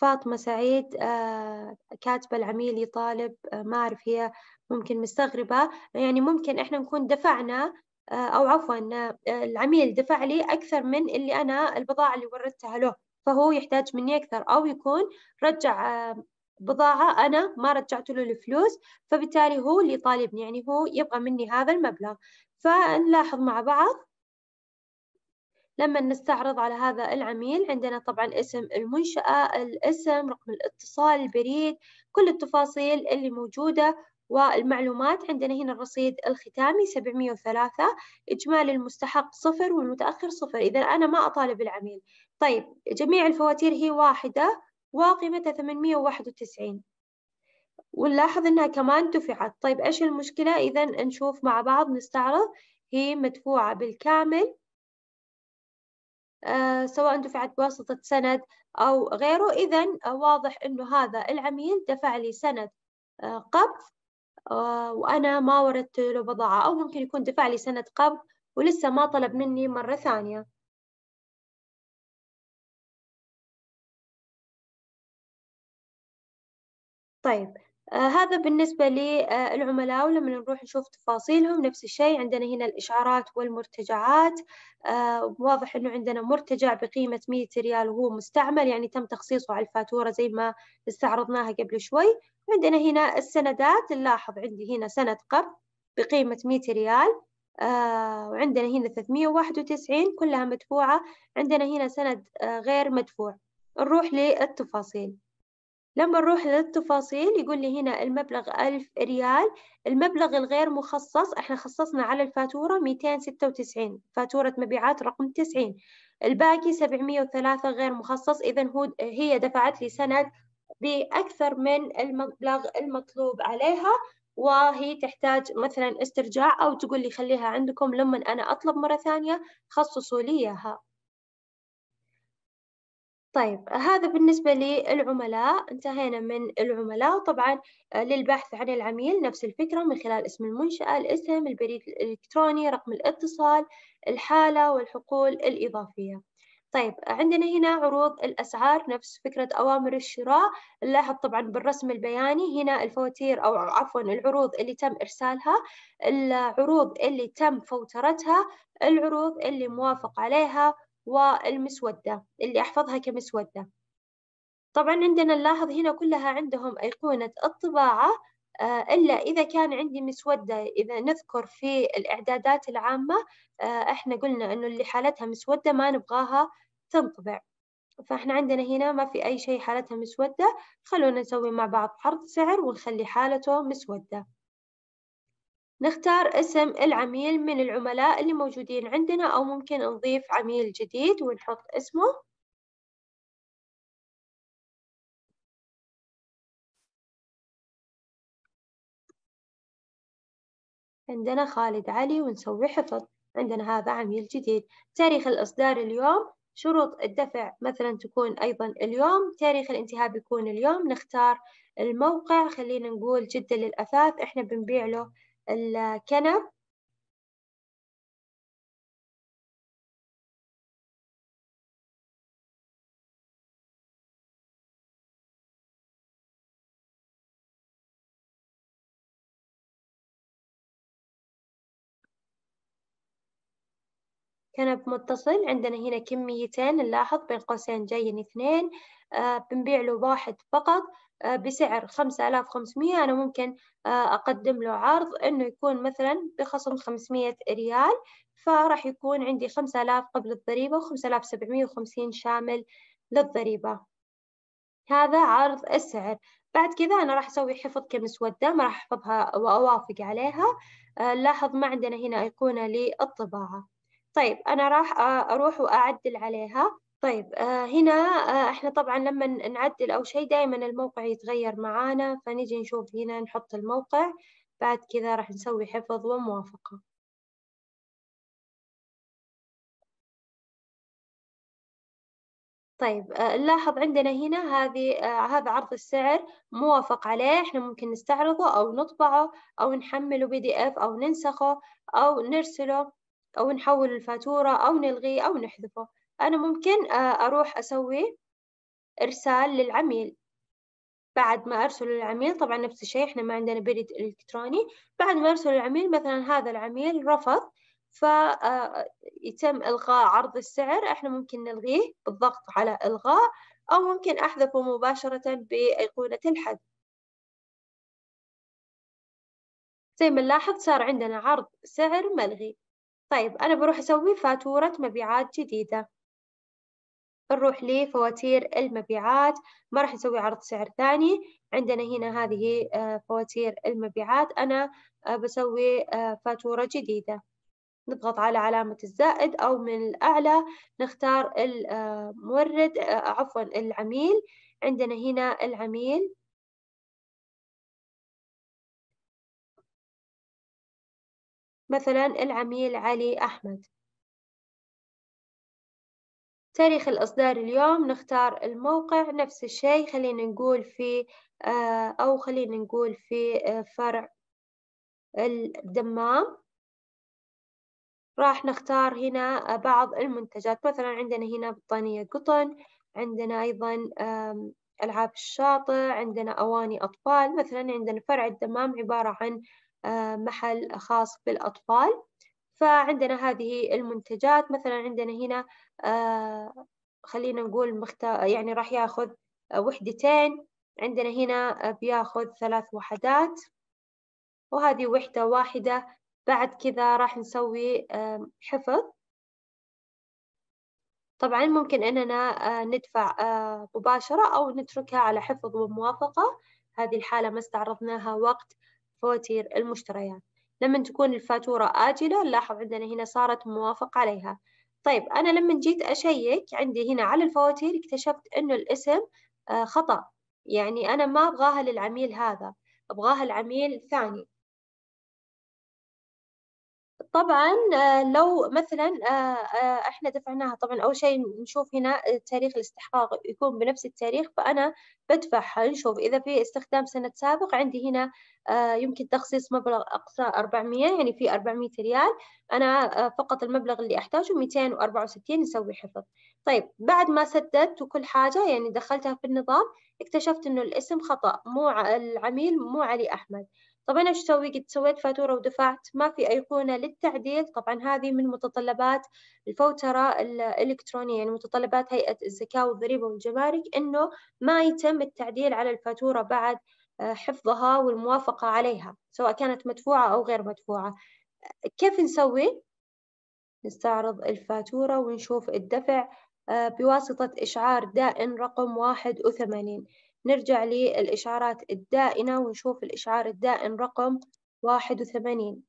فاطمة سعيد آه، كاتبة العميل يطالب آه، ما أعرف هي ممكن مستغربة يعني ممكن إحنا نكون دفعنا آه، أو عفوا العميل دفع لي أكثر من اللي أنا البضاعة اللي وردتها له فهو يحتاج مني أكثر أو يكون رجع بضاعة أنا ما رجعت له الفلوس فبالتالي هو اللي يطالبني يعني هو يبغى مني هذا المبلغ فنلاحظ مع بعض لما نستعرض على هذا العميل عندنا طبعا اسم المنشأة الاسم رقم الاتصال البريد كل التفاصيل اللي موجودة والمعلومات عندنا هنا الرصيد الختامي 703 إجمالي المستحق صفر والمتأخر صفر إذا أنا ما أطالب العميل طيب جميع الفواتير هي واحدة وقيمتها 891 ونلاحظ أنها كمان دفعت طيب إيش المشكلة إذا نشوف مع بعض نستعرض هي مدفوعة بالكامل آه، سواء دفعت بواسطة سند أو غيره إذا آه، واضح أنه هذا العميل دفع لي سند آه، قبض وأنا ما وردت له بضاعة أو ممكن يكون دفع لي سند قبض ولسه ما طلب مني مرة ثانية طيب آه، هذا بالنسبة للعملاء آه، ولما نروح نشوف تفاصيلهم نفس الشيء عندنا هنا الإشعارات والمرتجعات آه، واضح أنه عندنا مرتجع بقيمة 100 ريال وهو مستعمل يعني تم تخصيصه على الفاتورة زي ما استعرضناها قبل شوي عندنا هنا السندات نلاحظ عندي هنا سند قرض بقيمة 100 ريال وعندنا هنا 391 كلها مدفوعة عندنا هنا سند غير مدفوع نروح للتفاصيل لما نروح للتفاصيل يقول لي هنا المبلغ ألف ريال المبلغ الغير مخصص احنا خصصنا على الفاتورة 296 فاتورة مبيعات رقم 90 الباقي 703 غير مخصص إذا هو هي دفعت لي سند بأكثر من المبلغ المطلوب عليها وهي تحتاج مثلا استرجاع أو تقول لي خليها عندكم لما أنا أطلب مرة ثانية خصصوا لي إياها طيب هذا بالنسبة للعملاء انتهينا من العملاء وطبعا آه، للبحث عن العميل نفس الفكرة من خلال اسم المنشأة الاسم البريد الإلكتروني رقم الاتصال الحالة والحقول الإضافية طيب عندنا هنا عروض الأسعار نفس فكرة أوامر الشراء نلاحظ طبعا بالرسم البياني هنا الفواتير أو عفوا العروض اللي تم إرسالها العروض اللي تم فوترتها العروض اللي موافق عليها والمسودة اللي أحفظها كمسودة طبعا عندنا نلاحظ هنا كلها عندهم أيقونة الطباعة آه، إلا إذا كان عندي مسودة إذا نذكر في الإعدادات العامة آه، إحنا قلنا إنه اللي حالتها مسودة ما نبغاها تنطبع فإحنا عندنا هنا ما في أي شيء حالتها مسودة خلونا نسوي مع بعض عرض سعر ونخلي حالته مسودة نختار اسم العميل من العملاء اللي موجودين عندنا أو ممكن نضيف عميل جديد ونحط اسمه عندنا خالد علي ونسوي حفظ عندنا هذا عميل جديد تاريخ الإصدار اليوم شروط الدفع مثلا تكون أيضا اليوم تاريخ الانتهاء بيكون اليوم نختار الموقع خلينا نقول جدة للأثاث إحنا بنبيع له الكنب كنب متصل عندنا هنا كميتين نلاحظ بين قوسين جايين اثنين آه، بنبيع له واحد فقط آه، بسعر 5500 أنا ممكن آه، أقدم له عرض إنه يكون مثلا بخصم 500 ريال فراح يكون عندي 5000 قبل الضريبة و5750 شامل للضريبة هذا عرض السعر بعد كذا أنا راح أسوي حفظ كمسودة ما راح أحفظها وأوافق عليها لاحظ ما عندنا هنا أيقونة للطباعة طيب أنا راح أروح وأعدل عليها طيب آه، هنا آه، احنا طبعا لما نعدل او شيء دائما الموقع يتغير معانا فنجي نشوف هنا نحط الموقع بعد كذا راح نسوي حفظ وموافقة طيب آه، نلاحظ عندنا هنا هذه هذا عرض السعر موافق عليه احنا ممكن نستعرضه او نطبعه او نحمله بي دي اف او ننسخه او نرسله او نحول الفاتورة او نلغيه او نحذفه أنا ممكن آه، أروح أسوي إرسال للعميل بعد ما أرسل للعميل طبعا نفس الشيء إحنا ما عندنا بريد إلكتروني بعد ما أرسل للعميل مثلا هذا العميل رفض فيتم آه، إلغاء عرض السعر إحنا ممكن نلغيه بالضغط على إلغاء أو ممكن أحذفه مباشرة بأيقونة الحذف زي ما نلاحظ صار عندنا عرض سعر ملغي طيب أنا بروح أسوي فاتورة مبيعات جديدة نروح لفواتير المبيعات ما راح نسوي عرض سعر ثاني عندنا هنا هذه آه، فواتير المبيعات أنا آه، بسوي آه، فاتورة جديدة نضغط على علامة الزائد أو من الأعلى نختار المورد عفوا العميل عندنا هنا العميل مثلا العميل علي أحمد تاريخ الإصدار اليوم نختار الموقع نفس الشيء خلينا نقول في آه، أو خلينا نقول في آه، فرع الدمام راح نختار هنا آه، بعض المنتجات مثلا عندنا هنا بطانية قطن عندنا أيضا ألعاب الشاطئ عندنا أواني أطفال مثلا عندنا فرع الدمام عبارة عن محل خاص بالأطفال فعندنا هذه المنتجات مثلا عندنا هنا آه، خلينا نقول يعني راح ياخذ آه، وحدتين عندنا هنا آه، بياخذ ثلاث وحدات وهذه وحدة واحدة بعد كذا راح نسوي حفظ طبعا ممكن أننا ندفع مباشرة أو نتركها على حفظ وموافقة هذه الحالة ما استعرضناها وقت فواتير المشتريات لما تكون الفاتورة آجلة نلاحظ عندنا هنا صارت موافق عليها طيب أنا لما جيت أشيك عندي هنا على الفواتير اكتشفت أنه الاسم آه، خطأ يعني أنا ما أبغاها للعميل هذا أبغاها العميل الثاني طبعا آه، لو مثلا آه، آه، احنا دفعناها طبعا اول شيء نشوف هنا تاريخ الاستحقاق يكون بنفس التاريخ فانا بدفعها نشوف اذا في استخدام سنه سابق عندي هنا يمكن تخصيص مبلغ اقصى 400 يعني في 400 ريال انا فقط المبلغ اللي احتاجه 264 يسوي حفظ طيب بعد ما سددت وكل حاجه يعني دخلتها في النظام اكتشفت انه الاسم خطا مو العميل مو علي احمد طب أنا إيش أسوي قد سويت فاتورة ودفعت ما في أيقونة للتعديل طبعا هذه من متطلبات الفوترة الإلكترونية يعني متطلبات هيئة الزكاة والضريبة والجمارك إنه ما يتم التعديل على الفاتورة بعد آه، حفظها والموافقة عليها سواء كانت مدفوعة أو غير مدفوعة كيف نسوي؟ نستعرض الفاتورة ونشوف الدفع آه، بواسطة إشعار دائن رقم 81 نرجع للإشعارات الدائنة ونشوف الإشعار الدائن رقم 81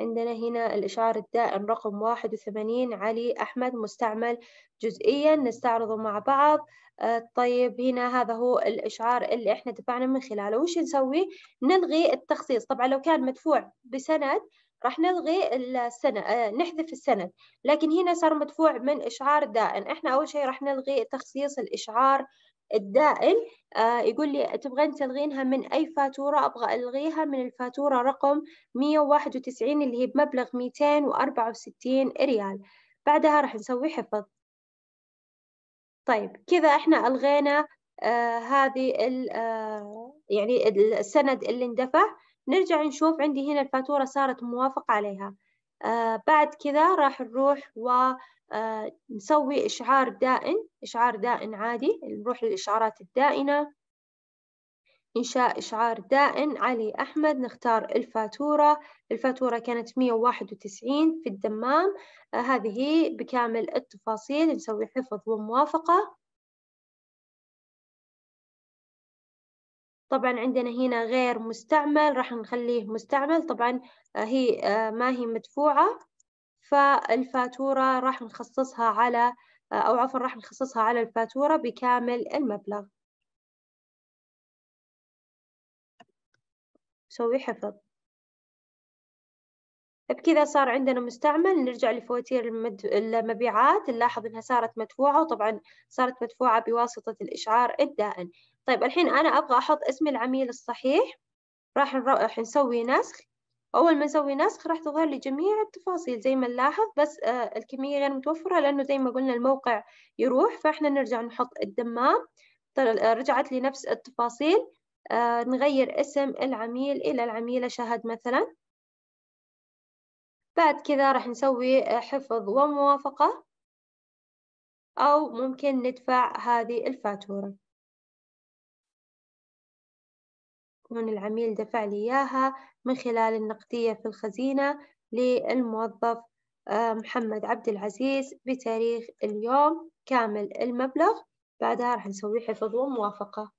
عندنا هنا الإشعار الدائن رقم 81 علي أحمد مستعمل جزئيا نستعرضه مع بعض آه، طيب هنا هذا هو الإشعار اللي احنا دفعنا من خلاله وش نسوي؟ نلغي التخصيص طبعا لو كان مدفوع بسند راح نلغي السنة آه، نحذف السند لكن هنا صار مدفوع من إشعار دائن إحنا أول شيء راح نلغي تخصيص الإشعار الدائن آه، يقول لي تبغين تلغينها من أي فاتورة أبغى ألغيها من الفاتورة رقم 191 اللي هي بمبلغ 264 ريال بعدها راح نسوي حفظ طيب كذا احنا ألغينا آه هذه ال آه يعني السند اللي اندفع نرجع نشوف عندي هنا الفاتورة صارت موافق عليها آه بعد كذا راح نروح ونسوي آه، إشعار دائن إشعار دائن عادي نروح للإشعارات الدائنة إنشاء إشعار دائن علي أحمد نختار الفاتورة الفاتورة كانت 191 في الدمام آه هذه بكامل التفاصيل نسوي حفظ وموافقة طبعا عندنا هنا غير مستعمل راح نخليه مستعمل طبعا آه، هي آه، ما هي مدفوعة فالفاتورة راح نخصصها على آه، أو عفوا راح نخصصها على الفاتورة بكامل المبلغ سوي حفظ بكذا صار عندنا مستعمل نرجع لفواتير المد... المبيعات نلاحظ انها صارت مدفوعة وطبعا صارت مدفوعة بواسطة الإشعار الدائن طيب الحين أنا أبغى أحط اسم العميل الصحيح راح نروح نسوي نسخ أول ما نسوي نسخ راح تظهر لي جميع التفاصيل زي ما نلاحظ بس آه، الكمية غير متوفرة لأنه زي ما قلنا الموقع يروح فإحنا نرجع نحط الدمام طيب، آه، رجعت لي نفس التفاصيل آه، نغير اسم العميل إلى العميلة شهد مثلا بعد كذا راح نسوي حفظ وموافقة أو ممكن ندفع هذه الفاتورة يكون العميل دفع لي إياها من خلال النقدية في الخزينة للموظف آه، محمد عبد العزيز بتاريخ اليوم كامل المبلغ بعدها راح نسوي حفظ وموافقة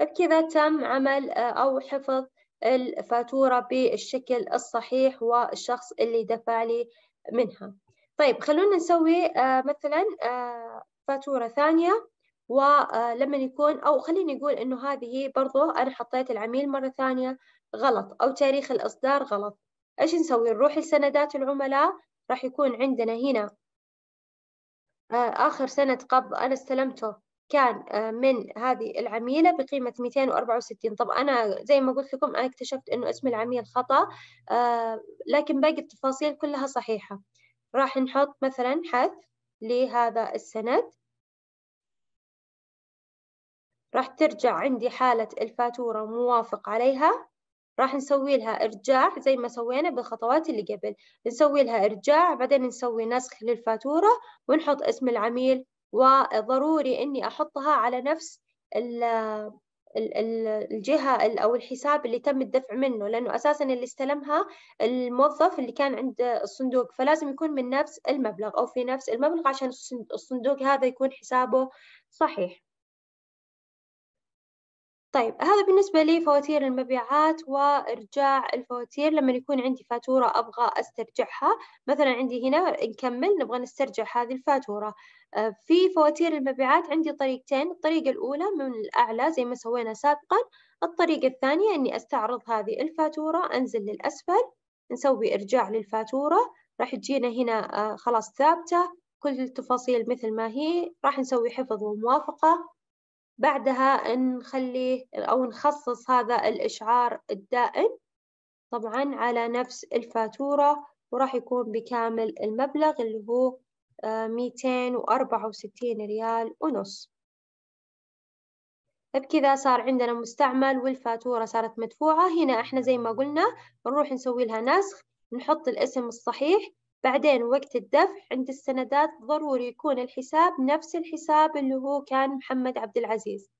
بكذا تم عمل آه، أو حفظ الفاتورة بالشكل الصحيح والشخص اللي دفع لي منها طيب خلونا نسوي آه، مثلا آه، فاتورة ثانية ولما آه، يكون أو خليني نقول إنه هذه برضو أنا حطيت العميل مرة ثانية غلط أو تاريخ الإصدار غلط إيش نسوي نروح لسندات العملاء راح يكون عندنا هنا آخر سنة قبض أنا استلمته كان من هذه العميلة بقيمة 264 طب أنا زي ما قلت لكم أنا اكتشفت أنه اسم العميل خطأ لكن باقي التفاصيل كلها صحيحة راح نحط مثلا حذف لهذا السند راح ترجع عندي حالة الفاتورة موافق عليها راح نسوي لها إرجاع زي ما سوينا بالخطوات اللي قبل نسوي لها إرجاع بعدين نسوي نسخ للفاتورة ونحط اسم العميل وضروري إني أحطها على نفس الجهة أو الحساب اللي تم الدفع منه لأنه أساسا اللي استلمها الموظف اللي كان عند الصندوق فلازم يكون من نفس المبلغ أو في نفس المبلغ عشان الصندوق هذا يكون حسابه صحيح طيب هذا بالنسبة لي فواتير المبيعات وإرجاع الفواتير لما يكون عندي فاتورة أبغى أسترجعها مثلا عندي هنا نكمل نبغى نسترجع هذه الفاتورة آه، في فواتير المبيعات عندي طريقتين الطريقة الأولى من الأعلى زي ما سوينا سابقا الطريقة الثانية أني أستعرض هذه الفاتورة أنزل للأسفل نسوي إرجاع للفاتورة راح تجينا هنا آه، خلاص ثابتة كل التفاصيل مثل ما هي راح نسوي حفظ وموافقة بعدها نخليه أو نخصص هذا الإشعار الدائم طبعا على نفس الفاتورة وراح يكون بكامل المبلغ اللي هو 264 آه، ريال ونص بكذا صار عندنا مستعمل والفاتورة صارت مدفوعة هنا احنا زي ما قلنا نروح نسوي لها نسخ نحط الاسم الصحيح بعدين وقت الدفع عند السندات ضروري يكون الحساب نفس الحساب اللي هو كان محمد عبد العزيز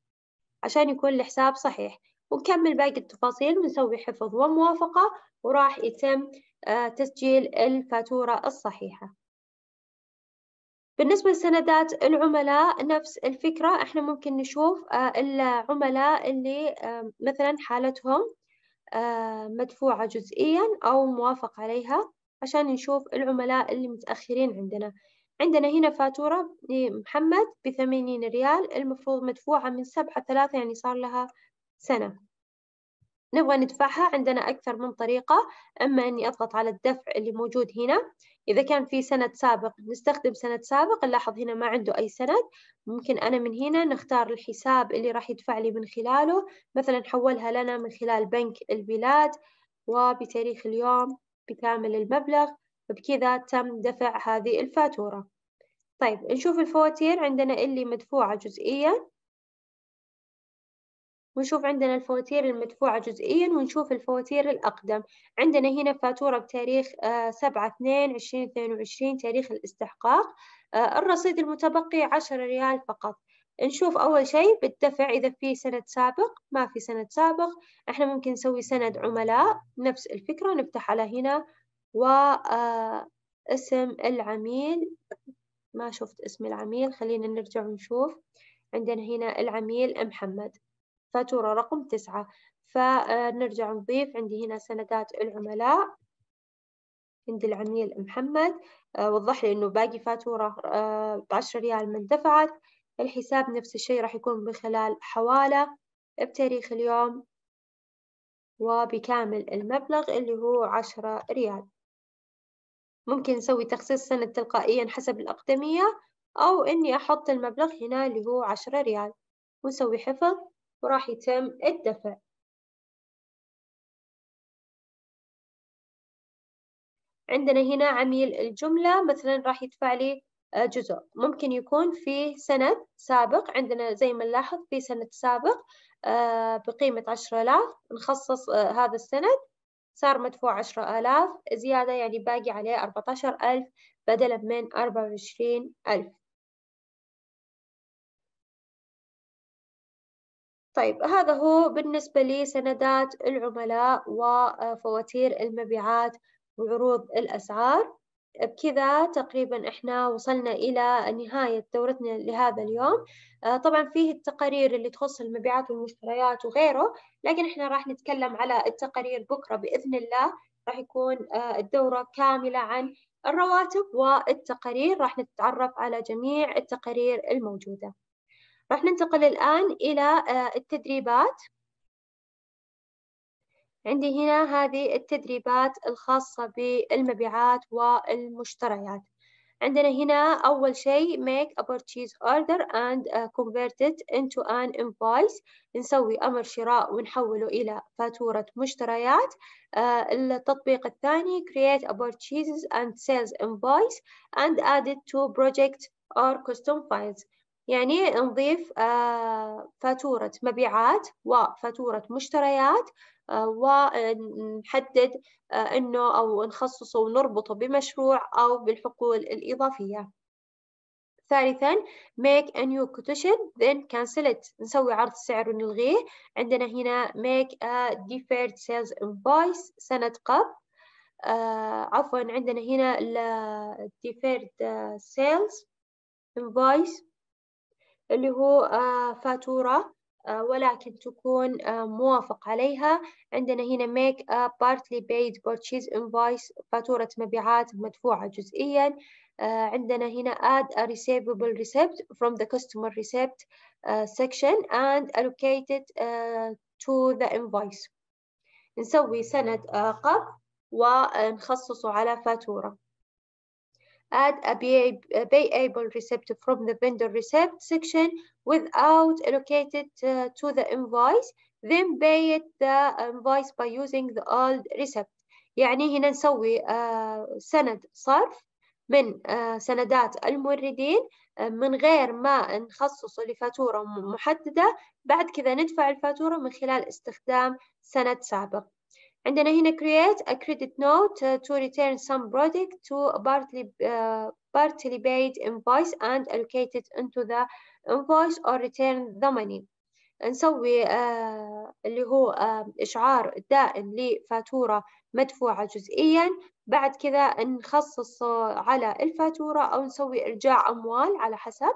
عشان يكون الحساب صحيح ونكمل باقي التفاصيل ونسوي حفظ وموافقة وراح يتم آه، تسجيل الفاتورة الصحيحة بالنسبة لسندات العملاء نفس الفكرة احنا ممكن نشوف آه، العملاء اللي آه، مثلا حالتهم مدفوعة جزئيا أو موافق عليها عشان نشوف العملاء اللي متأخرين عندنا عندنا هنا فاتورة إيه، محمد بثمانين ريال المفروض مدفوعة من سبعة ثلاثة يعني صار لها سنة نبغى ندفعها عندنا أكثر من طريقة أما أني أضغط على الدفع اللي موجود هنا إذا كان في سند سابق نستخدم سند سابق نلاحظ هنا ما عنده أي سند ممكن أنا من هنا نختار الحساب اللي راح يدفع لي من خلاله مثلا حولها لنا من خلال بنك البلاد وبتاريخ اليوم بكامل المبلغ وبكذا تم دفع هذه الفاتورة طيب نشوف الفواتير عندنا اللي مدفوعة جزئيا ونشوف عندنا الفواتير المدفوعة جزئيا ونشوف الفواتير الأقدم عندنا هنا فاتورة بتاريخ 7 2 2022 تاريخ الاستحقاق آه، الرصيد المتبقي 10 ريال فقط نشوف أول شيء بالدفع إذا في سند سابق ما في سند سابق إحنا ممكن نسوي سند عملاء نفس الفكرة نفتح على هنا واسم آه، العميل ما شفت اسم العميل خلينا نرجع ونشوف عندنا هنا العميل محمد فاتورة رقم تسعة فنرجع آه، نضيف عندي هنا سندات العملاء عند العميل محمد آه، وضح لي إنه باقي فاتورة بعشر ريال ما اندفعت الحساب نفس الشيء راح يكون من خلال حوالة بتاريخ اليوم وبكامل المبلغ اللي هو عشرة ريال ممكن نسوي تخصيص سنة تلقائيا حسب الأقدمية أو إني أحط المبلغ هنا اللي هو عشرة ريال ونسوي حفظ وراح يتم الدفع عندنا هنا عميل الجملة مثلا راح يدفع لي آه، جزء ممكن يكون في سند سابق عندنا زي ما نلاحظ في سند سابق آه، بقيمة عشرة آلاف نخصص آه، هذا السند صار مدفوع عشرة آلاف زيادة يعني باقي عليه أربعة عشر ألف بدلا من أربعة وعشرين ألف طيب هذا هو بالنسبة لسندات العملاء وفواتير المبيعات وعروض الأسعار بكذا تقريبا احنا وصلنا الى نهايه دورتنا لهذا اليوم آه، طبعا فيه التقارير اللي تخص المبيعات والمشتريات وغيره لكن احنا راح نتكلم على التقارير بكره باذن الله راح يكون آه، الدوره كامله عن الرواتب والتقارير راح نتعرف على جميع التقارير الموجوده راح ننتقل الان الى آه، التدريبات عندي هنا هذه التدريبات الخاصة بالمبيعات والمشتريات عندنا هنا أول شيء make a purchase order and uh, convert it into an invoice نسوي أمر شراء ونحوله إلى فاتورة مشتريات uh, التطبيق الثاني create a purchase and sales invoice and add it to project or custom files يعني نضيف uh, فاتورة مبيعات وفاتورة مشتريات ونحدد آه، أنه أو نخصصه ونربطه بمشروع أو بالحقول الإضافية ثالثا make a new quotation then cancel it نسوي عرض سعر ونلغيه عندنا هنا make a deferred sales invoice سنة قبض آه عفوا عندنا هنا deferred sales invoice اللي هو آه فاتورة ولكن تكون موافق عليها عندنا هنا make a partly paid purchase invoice فاتورة مبيعات مدفوعة جزئيا عندنا هنا add a receivable receipt from the customer receipt section and allocate it to the invoice نسوي سند قبل ونخصصه على فاتورة add a payable receipt from the vendor receipt section without allocated uh, to the invoice then pay it the invoice by using the old receipt يعني هنا نسوي uh, سند صرف من uh, سندات الموردين من غير ما نخصصه لفاتورة محددة بعد كذا ندفع الفاتورة من خلال استخدام سند سابق عندنا هنا create a credit note to return some product to partly uh, partly paid invoice and allocate it into the invoice or return the money نسوي uh, اللي هو uh, إشعار دائم لفاتورة مدفوعة جزئيا بعد كذا نخصص على الفاتورة أو نسوي إرجاع أموال على حسب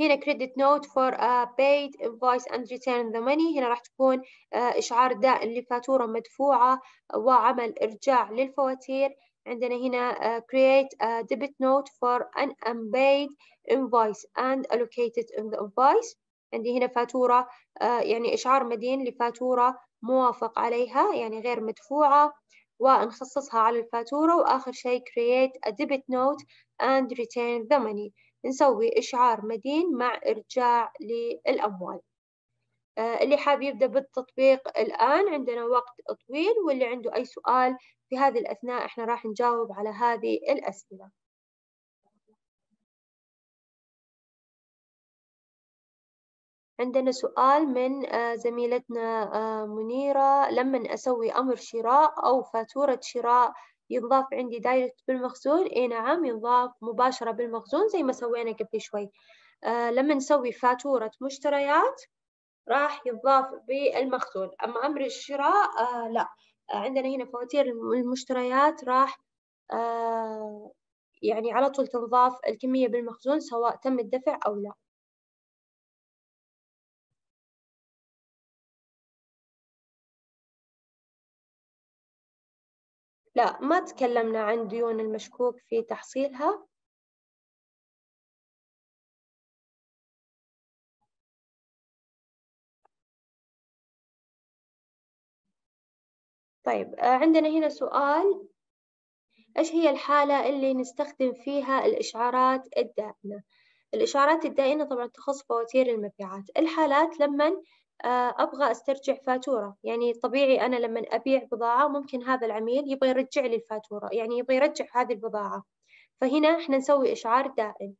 هنا credit note for a paid invoice and return the money هنا راح تكون آه، إشعار دائم لفاتورة مدفوعة وعمل إرجاع للفواتير عندنا هنا آه، create a debit note for an unpaid invoice and allocated in the invoice عندي هنا فاتورة آه، يعني إشعار مدين لفاتورة موافق عليها يعني غير مدفوعة ونخصصها على الفاتورة وآخر شيء create a debit note and return the money نسوي إشعار مدين مع إرجاع للأموال آه، اللي حاب يبدأ بالتطبيق الآن عندنا وقت طويل واللي عنده أي سؤال في هذه الأثناء إحنا راح نجاوب على هذه الأسئلة عندنا سؤال من آه، زميلتنا آه، منيرة لما أسوي أمر شراء أو فاتورة شراء ينضاف عندي دايركت بالمخزون اي نعم ينضاف مباشرة بالمخزون زي ما سوينا قبل شوي آه لما نسوي فاتورة مشتريات راح ينضاف بالمخزون أما أمر الشراء آه لا آه عندنا هنا فواتير المشتريات راح آه يعني على طول تنضاف الكمية بالمخزون سواء تم الدفع أو لا لا ما تكلمنا عن ديون المشكوك في تحصيلها طيب آه، عندنا هنا سؤال إيش هي الحالة اللي نستخدم فيها الإشعارات الدائمة؟ الإشعارات الدائمة طبعا تخص فواتير المبيعات الحالات لمن أبغى أسترجع فاتورة يعني طبيعي أنا لما أبيع بضاعة ممكن هذا العميل يبغى يرجع لي الفاتورة يعني يبغى يرجع هذه البضاعة فهنا إحنا نسوي إشعار دائم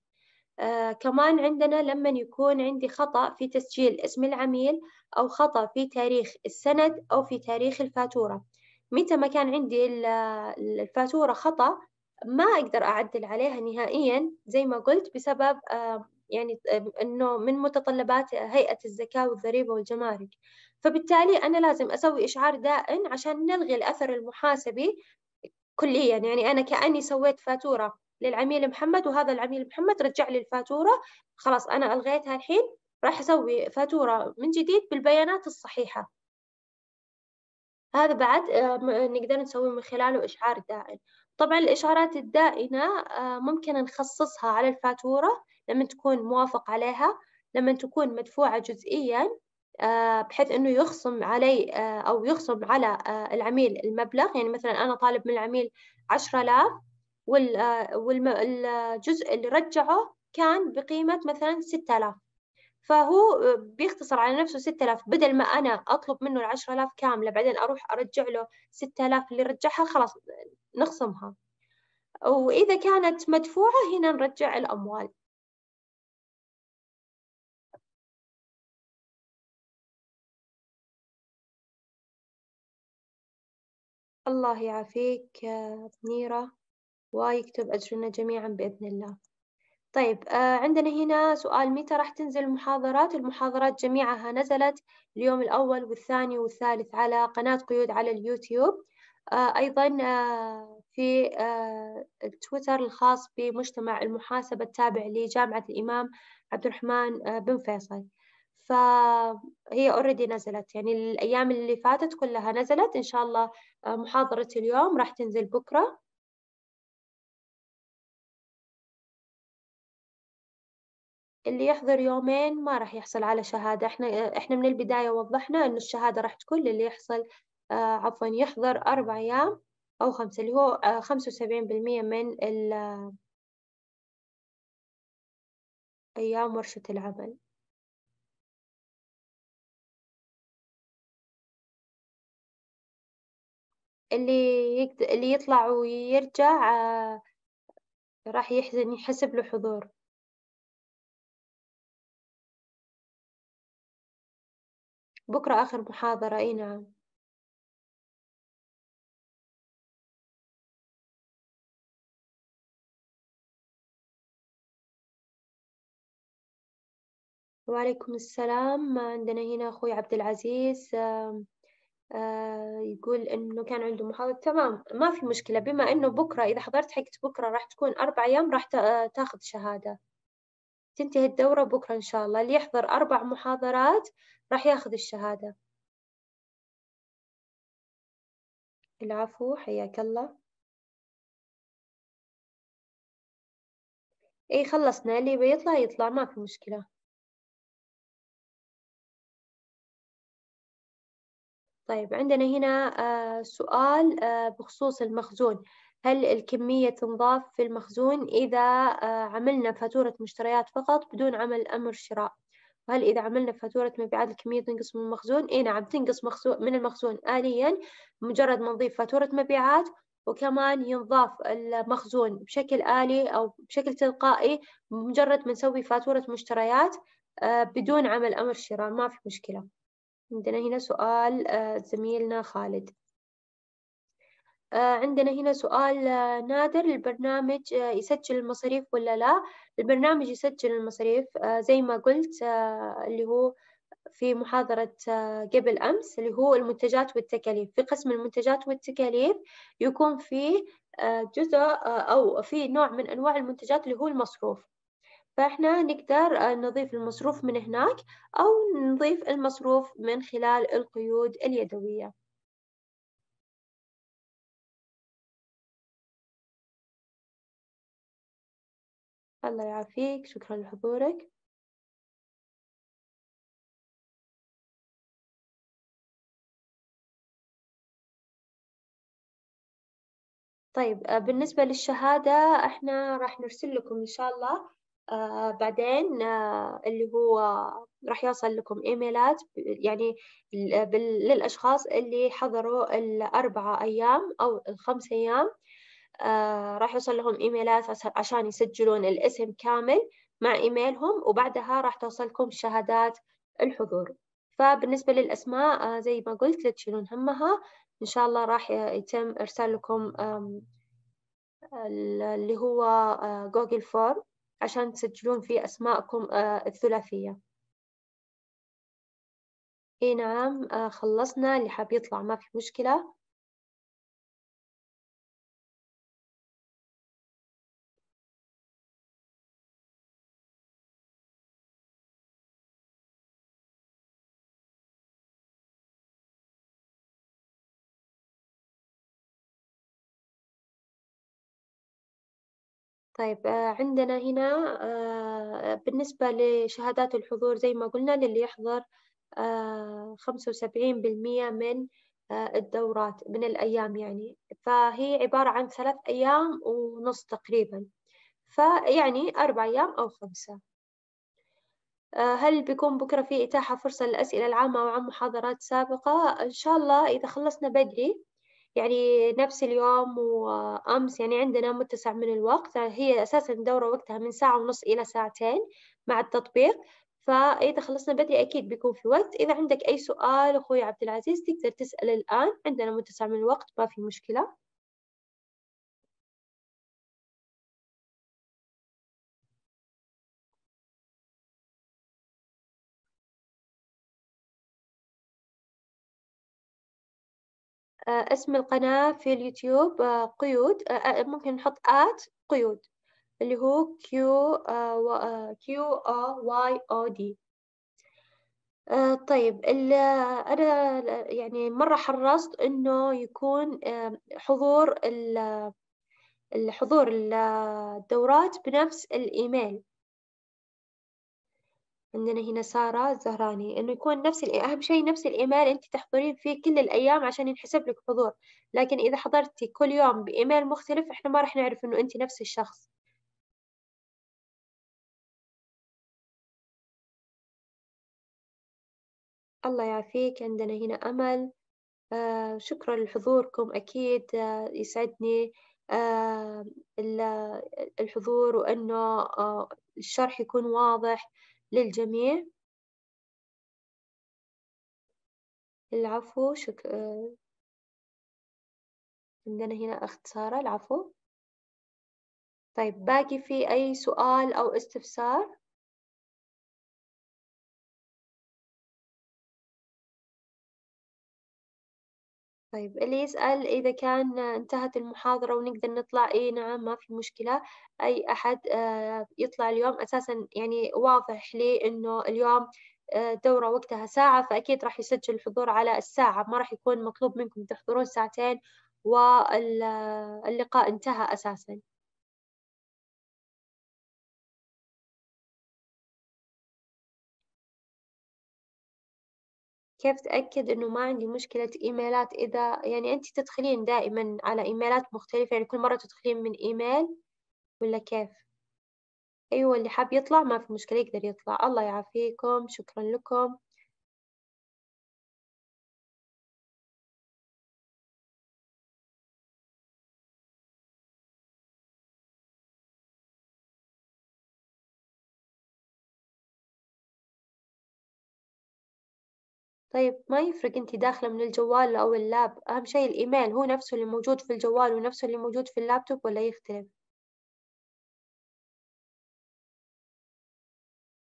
آه كمان عندنا لما يكون عندي خطأ في تسجيل اسم العميل أو خطأ في تاريخ السند أو في تاريخ الفاتورة متى ما كان عندي الفاتورة خطأ ما أقدر أعدل عليها نهائيا زي ما قلت بسبب آه يعني أنه من متطلبات هيئة الزكاة والضريبة والجمارك فبالتالي أنا لازم أسوي إشعار دائم عشان نلغي الأثر المحاسبي كليا يعني أنا كأني سويت فاتورة للعميل محمد وهذا العميل محمد رجع لي الفاتورة خلاص أنا ألغيتها الحين راح أسوي فاتورة من جديد بالبيانات الصحيحة هذا بعد نقدر نسوي من خلاله إشعار دائم طبعا الإشارات الدائنة آه، ممكن نخصصها على الفاتورة لما تكون موافق عليها لما تكون مدفوعة جزئيا آه، بحيث أنه يخصم علي آه، أو يخصم على العميل المبلغ يعني مثلا أنا طالب من العميل عشرة آلاف والجزء اللي رجعه كان بقيمة مثلا ستة آلاف فهو بيختصر على نفسه 6000 بدل ما أنا أطلب منه ال 10000 كاملة بعدين أروح أرجع له 6000 اللي رجعها خلاص نخصمها وإذا كانت مدفوعة هنا نرجع الأموال الله يعافيك نيرة ويكتب أجرنا جميعا بإذن الله طيب آه، عندنا هنا سؤال متى راح تنزل المحاضرات المحاضرات جميعها نزلت اليوم الأول والثاني والثالث على قناة قيود على اليوتيوب آه، أيضا آه، في آه، التويتر الخاص بمجتمع المحاسبة التابع لجامعة الإمام عبد الرحمن بن فيصل فهي اوريدي نزلت يعني الأيام اللي فاتت كلها نزلت إن شاء الله محاضرة اليوم راح تنزل بكرة اللي يحضر يومين ما راح يحصل على شهادة احنا احنا من البداية وضحنا انه الشهادة راح تكون للي يحصل آه، عفوا يحضر أربع أيام أو خمسة اللي هو آه، خمسة وسبعين بالمية من ال أيام ورشة العمل اللي يكد... اللي يطلع ويرجع آه، راح يحزن يحسب له حضور بكرة آخر محاضرة أي نعم وعليكم السلام عندنا هنا أخوي عبد العزيز آه، يقول إنه كان عنده محاضرة تمام ما في مشكلة بما إنه بكرة إذا حضرت حقة بكرة راح تكون أربع أيام راح آه، تاخذ شهادة تنتهي الدورة بكرة إن شاء الله اللي يحضر أربع محاضرات راح ياخذ الشهادة العفو حياك الله اي خلصنا اللي بيطلع يطلع ما في مشكلة طيب عندنا هنا آه، سؤال آه، بخصوص المخزون هل الكمية تنضاف في المخزون إذا آه، عملنا فاتورة مشتريات فقط بدون عمل أمر شراء وهل إذا عملنا فاتورة مبيعات الكمية تنقص من المخزون؟ إي نعم تنقص من المخزون آليا مجرد ما نضيف فاتورة مبيعات وكمان ينضاف المخزون بشكل آلي أو بشكل تلقائي مجرد ما نسوي فاتورة مشتريات بدون عمل أمر شراء ما في مشكلة. عندنا هنا سؤال آه، زميلنا خالد آه، عندنا هنا سؤال آه، نادر البرنامج يسجل المصاريف ولا لا البرنامج يسجل المصاريف زي ما قلت اللي هو في محاضرة قبل أمس اللي هو المنتجات والتكاليف في قسم المنتجات والتكاليف يكون فيه جزء أو في نوع من أنواع المنتجات اللي هو المصروف فإحنا نقدر آه، نضيف المصروف من هناك أو نضيف المصروف من خلال القيود اليدوية الله يعافيك شكرا لحضورك طيب آه، بالنسبة للشهادة احنا راح نرسل لكم ان شاء الله آه بعدين آه اللي هو راح يوصل لكم ايميلات يعني للاشخاص اللي حضروا الاربعه ايام او الخمس ايام آه راح يوصل لهم ايميلات عشان يسجلون الاسم كامل مع ايميلهم وبعدها راح توصلكم شهادات الحضور فبالنسبة للأسماء آه، زي ما قلت لا تشيلون همها إن شاء الله راح يتم إرسال لكم اللي هو جوجل آه، فورم عشان تسجلون فيه أسماءكم آه، الثلاثية إيه نعم آه، خلصنا اللي حاب يطلع ما في مشكلة طيب آه، عندنا هنا آه، بالنسبة لشهادات الحضور زي ما قلنا للي يحضر 75% آه، من الدورات من الأيام يعني فهي عبارة عن ثلاث أيام ونص تقريبا فيعني أربع أيام أو خمسة هل بيكون بكرة في إتاحة فرصة للأسئلة العامة وعن محاضرات سابقة؟ إن شاء الله إذا خلصنا بدري يعني نفس اليوم وأمس يعني عندنا متسع من الوقت هي أساسا الدورة وقتها من ساعة ونص إلى ساعتين مع التطبيق فإذا خلصنا بدري أكيد بيكون في وقت إذا عندك أي سؤال أخوي عبد العزيز تقدر تسأل الآن عندنا متسع من الوقت ما في مشكلة آه، اسم القناة في اليوتيوب آه، قيود آه، ممكن نحط آت قيود اللي هو Q Q O Y O D طيب أنا يعني مرة حرصت إنه يكون حضور حضور الدورات بنفس الإيميل عندنا هنا سارة الزهراني إنه يكون نفس أهم شيء نفس الإيميل أنت تحضرين فيه كل الأيام عشان ينحسب لك حضور لكن إذا حضرتي كل يوم بإيميل مختلف إحنا ما راح نعرف إنه أنت نفس الشخص الله يعافيك عندنا هنا أمل آه شكرا لحضوركم أكيد آه يسعدني آه الحضور وأنه آه الشرح يكون واضح للجميع العفو شك... آه، عندنا هنا أخت سارة العفو طيب باقي في أي سؤال أو استفسار طيب اللي يسأل إذا كان انتهت المحاضرة ونقدر نطلع إي نعم ما في مشكلة أي أحد آه، يطلع اليوم أساسا يعني واضح لي إنه اليوم آه، دورة وقتها ساعة فأكيد راح يسجل الحضور على الساعة ما راح يكون مطلوب منكم تحضرون ساعتين واللقاء انتهى أساساً. كيف تأكد إنه ما عندي مشكلة إيميلات إذا يعني أنت تدخلين دائما على إيميلات مختلفة يعني كل مرة تدخلين من إيميل ولا كيف؟ أيوة اللي حاب يطلع ما في مشكلة يقدر يطلع الله يعافيكم شكرا لكم طيب ما يفرق انت داخلة من الجوال أو اللاب أهم شيء الإيميل هو نفسه اللي موجود في الجوال ونفسه اللي موجود في اللابتوب ولا يختلف؟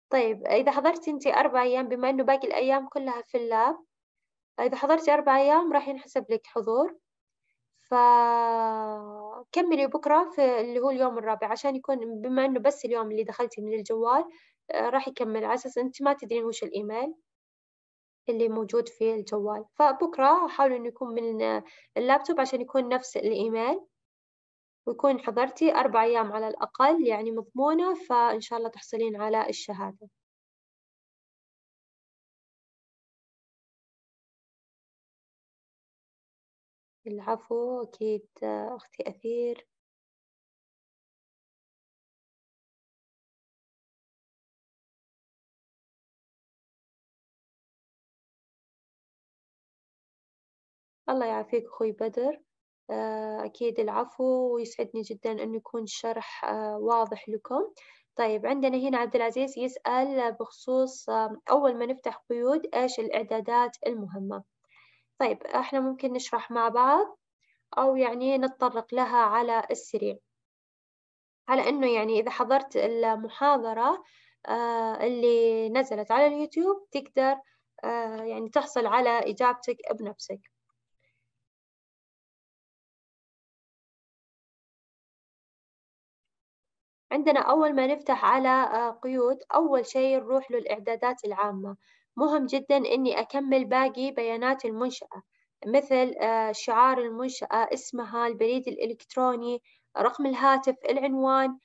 طيب إذا حضرتي انت أربع أيام بما إنه باقي الأيام كلها في اللاب إذا حضرتي أربع أيام راح ينحسب لك حضور فكملي بكرة في اللي هو اليوم الرابع عشان يكون بما إنه بس اليوم اللي دخلتي من الجوال آه، راح يكمل على أساس أنت ما تدرين وش الإيميل اللي موجود في الجوال فبكرة حاولوا إنه يكون من اللابتوب عشان يكون نفس الإيميل ويكون حضرتي أربع أيام على الأقل يعني مضمونة فإن شاء الله تحصلين على الشهادة العفو أكيد أختي أثير الله يعافيك أخوي بدر آه، أكيد العفو ويسعدني جدا أن يكون الشرح آه، واضح لكم طيب عندنا هنا عبد العزيز يسأل بخصوص أول ما نفتح قيود إيش الإعدادات المهمة طيب إحنا ممكن نشرح مع بعض أو يعني نتطرق لها على السريع على أنه يعني إذا حضرت المحاضرة آه، اللي نزلت على اليوتيوب تقدر يعني تحصل على إجابتك بنفسك عندنا أول ما نفتح على آه، قيود أول شيء نروح للإعدادات العامة مهم جدا إني أكمل باقي بيانات المنشأة مثل آه، شعار المنشأة اسمها البريد الإلكتروني رقم الهاتف العنوان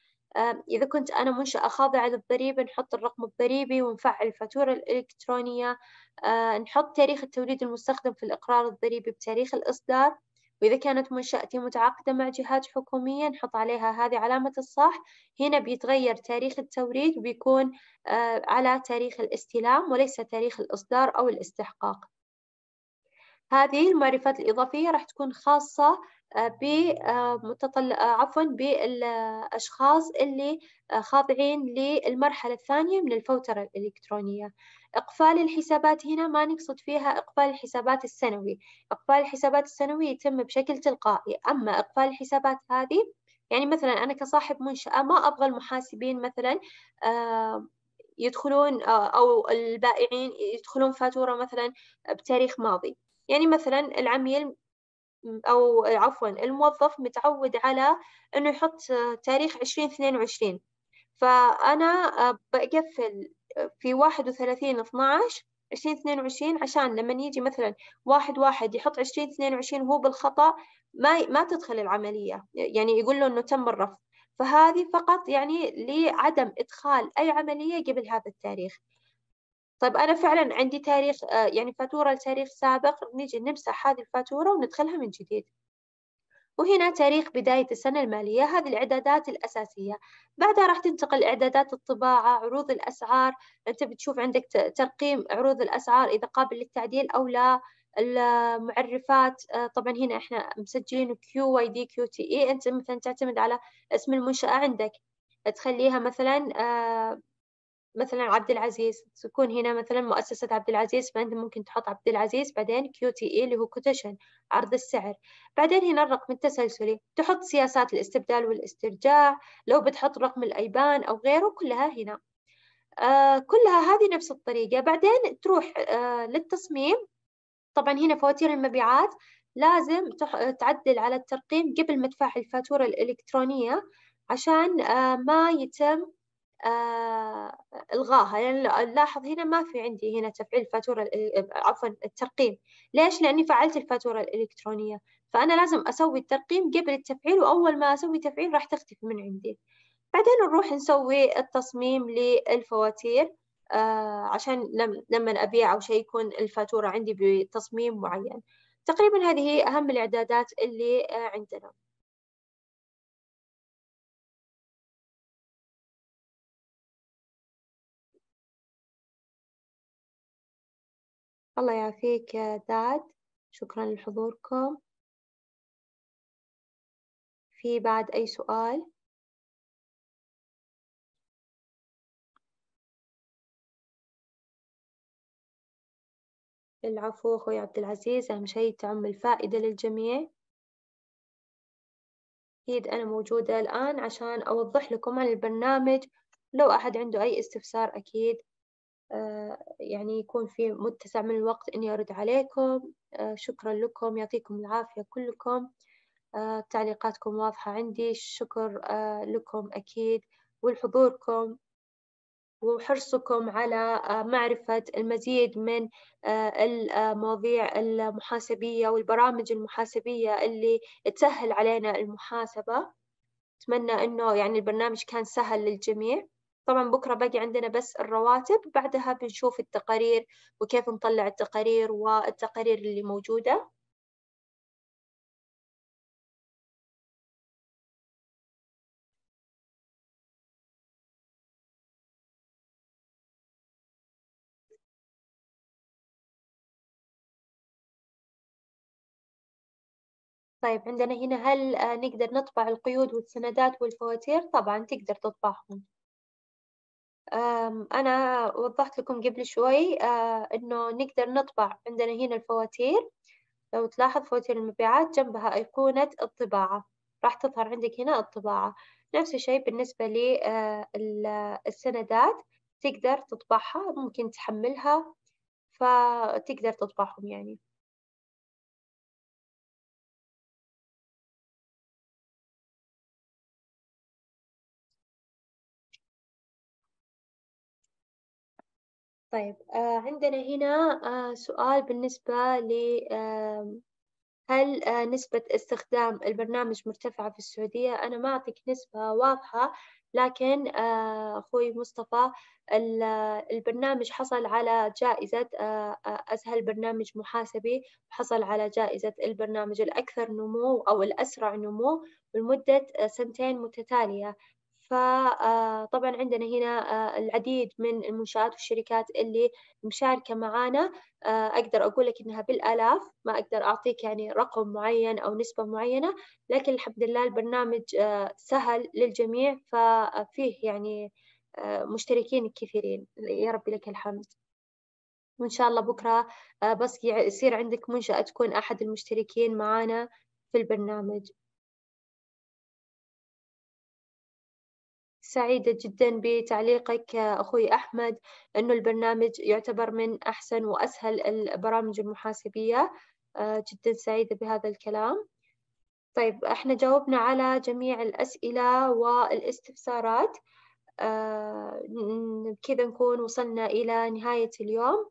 إذا كنت أنا منشأة خاضعة للضريبة نحط الرقم الضريبي ونفعل الفاتورة الإلكترونية آه، نحط تاريخ التوريد المستخدم في الإقرار الضريبي بتاريخ الإصدار وإذا كانت منشأتي متعاقدة مع جهات حكومية نحط عليها هذه علامة الصح هنا بيتغير تاريخ التوريد بيكون آه، على تاريخ الاستلام وليس تاريخ الإصدار أو الاستحقاق هذه المعرفات الإضافية راح تكون خاصة آه، بمتطل... آه، آه، عفوا بالأشخاص اللي خاضعين للمرحلة الثانية من الفوترة الإلكترونية إقفال الحسابات هنا ما نقصد فيها إقفال الحسابات السنوي إقفال الحسابات السنوي يتم بشكل تلقائي أما إقفال الحسابات هذه يعني مثلا أنا كصاحب منشأة ما أبغى المحاسبين مثلا يدخلون أو البائعين يدخلون فاتورة مثلا بتاريخ ماضي يعني مثلا العميل أو عفوا الموظف متعود على إنه يحط تاريخ عشرين اثنين وعشرين فأنا آه، بقفل في واحد وثلاثين 2022 عشرين اثنين وعشرين عشان لما يجي مثلا واحد واحد يحط عشرين اثنين وعشرين وهو بالخطأ ما ما تدخل العملية يعني يقول له إنه تم الرفض فهذه فقط يعني لعدم إدخال أي عملية قبل هذا التاريخ طيب أنا فعلا عندي تاريخ آه، يعني فاتورة لتاريخ سابق نيجي نمسح هذه الفاتورة وندخلها من جديد وهنا تاريخ بداية السنة المالية هذه الإعدادات الأساسية بعدها راح تنتقل إعدادات الطباعة عروض الأسعار أنت بتشوف عندك ترقيم عروض الأسعار إذا قابل للتعديل أو لا المعرفات آه، طبعا هنا احنا مسجلين كيو واي دي كيو تي اي انت مثلا تعتمد على اسم المنشأة عندك تخليها مثلا آه، مثلا عبد العزيز تكون هنا مثلا مؤسسة عبد العزيز فأنت ممكن تحط عبد العزيز بعدين كيو تي اي اللي هو كوتيشن عرض السعر بعدين هنا الرقم التسلسلي تحط سياسات الاستبدال والاسترجاع لو بتحط رقم الأيبان أو غيره كلها هنا آه كلها هذه نفس الطريقة بعدين تروح آه للتصميم طبعا هنا فواتير المبيعات لازم تعدل على الترقيم قبل ما تفعل الفاتورة الإلكترونية عشان آه ما يتم آه، الغاها يعني لاحظ هنا ما في عندي هنا تفعيل فاتوره آه، عفوا الترقيم ليش لاني فعلت الفاتوره الالكترونيه فانا لازم اسوي الترقيم قبل التفعيل واول ما اسوي تفعيل راح تختفي من عندي بعدين نروح نسوي التصميم للفواتير آه، عشان لما ابيع او شيء يكون الفاتوره عندي بتصميم معين تقريبا هذه هي اهم الاعدادات اللي عندنا الله يعافيك يا داد شكرا لحضوركم في بعد أي سؤال؟ العفو أخوي عبد العزيز أهم شيء تعم الفائدة للجميع أكيد أنا موجودة الآن عشان أوضح لكم عن البرنامج لو أحد عنده أي استفسار أكيد آه، يعني يكون في متسع من الوقت إني أرد عليكم آه، شكرا لكم يعطيكم العافية كلكم آه، تعليقاتكم واضحة عندي الشكر لكم أكيد ولحضوركم وحرصكم على معرفة المزيد من المواضيع المحاسبية والبرامج المحاسبية اللي تسهل علينا المحاسبة أتمنى أنه يعني البرنامج كان سهل للجميع طبعا بكرة باقي عندنا بس الرواتب بعدها بنشوف التقارير وكيف نطلع التقارير والتقارير اللي موجودة طيب عندنا هنا هل آه، نقدر نطبع القيود والسندات والفواتير؟ طبعا تقدر تطبعهم أنا وضحت لكم قبل شوي آه، إنه نقدر نطبع عندنا هنا الفواتير لو تلاحظ فواتير المبيعات جنبها أيقونة الطباعة راح تظهر عندك هنا الطباعة نفس الشيء بالنسبة للسندات آه، تقدر تطبعها ممكن تحملها فتقدر تطبعهم يعني طيب آه عندنا هنا آه سؤال بالنسبة ل آه هل آه نسبة استخدام البرنامج مرتفعة في السعودية؟ أنا ما أعطيك نسبة واضحة لكن آه أخوي مصطفى البرنامج حصل على جائزة آه،, آه أسهل برنامج محاسبي حصل على جائزة البرنامج الأكثر نمو أو الأسرع نمو لمدة آه، سنتين متتالية فطبعا آه، عندنا هنا آه، العديد من المنشآت والشركات اللي مشاركة معانا آه، أقدر أقول لك إنها بالآلاف ما أقدر أعطيك يعني رقم معين أو نسبة معينة لكن الحمد لله البرنامج سهل للجميع ففيه يعني مشتركين كثيرين يا ربي لك الحمد وإن شاء الله بكرة بس يصير عندك منشأة تكون أحد المشتركين معانا في البرنامج سعيدة جدا بتعليقك أخوي أحمد أنه البرنامج يعتبر من أحسن وأسهل البرامج المحاسبية آه، جدا سعيدة بهذا الكلام طيب احنا جاوبنا على جميع الأسئلة والاستفسارات آه، كذا نكون وصلنا إلى نهاية اليوم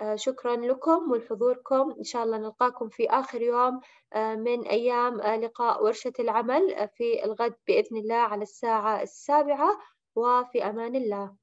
آه، شكرا لكم ولحضوركم إن شاء الله نلقاكم في آخر يوم آه، من أيام آه، لقاء ورشة العمل في الغد بإذن الله على الساعة السابعة وفي أمان الله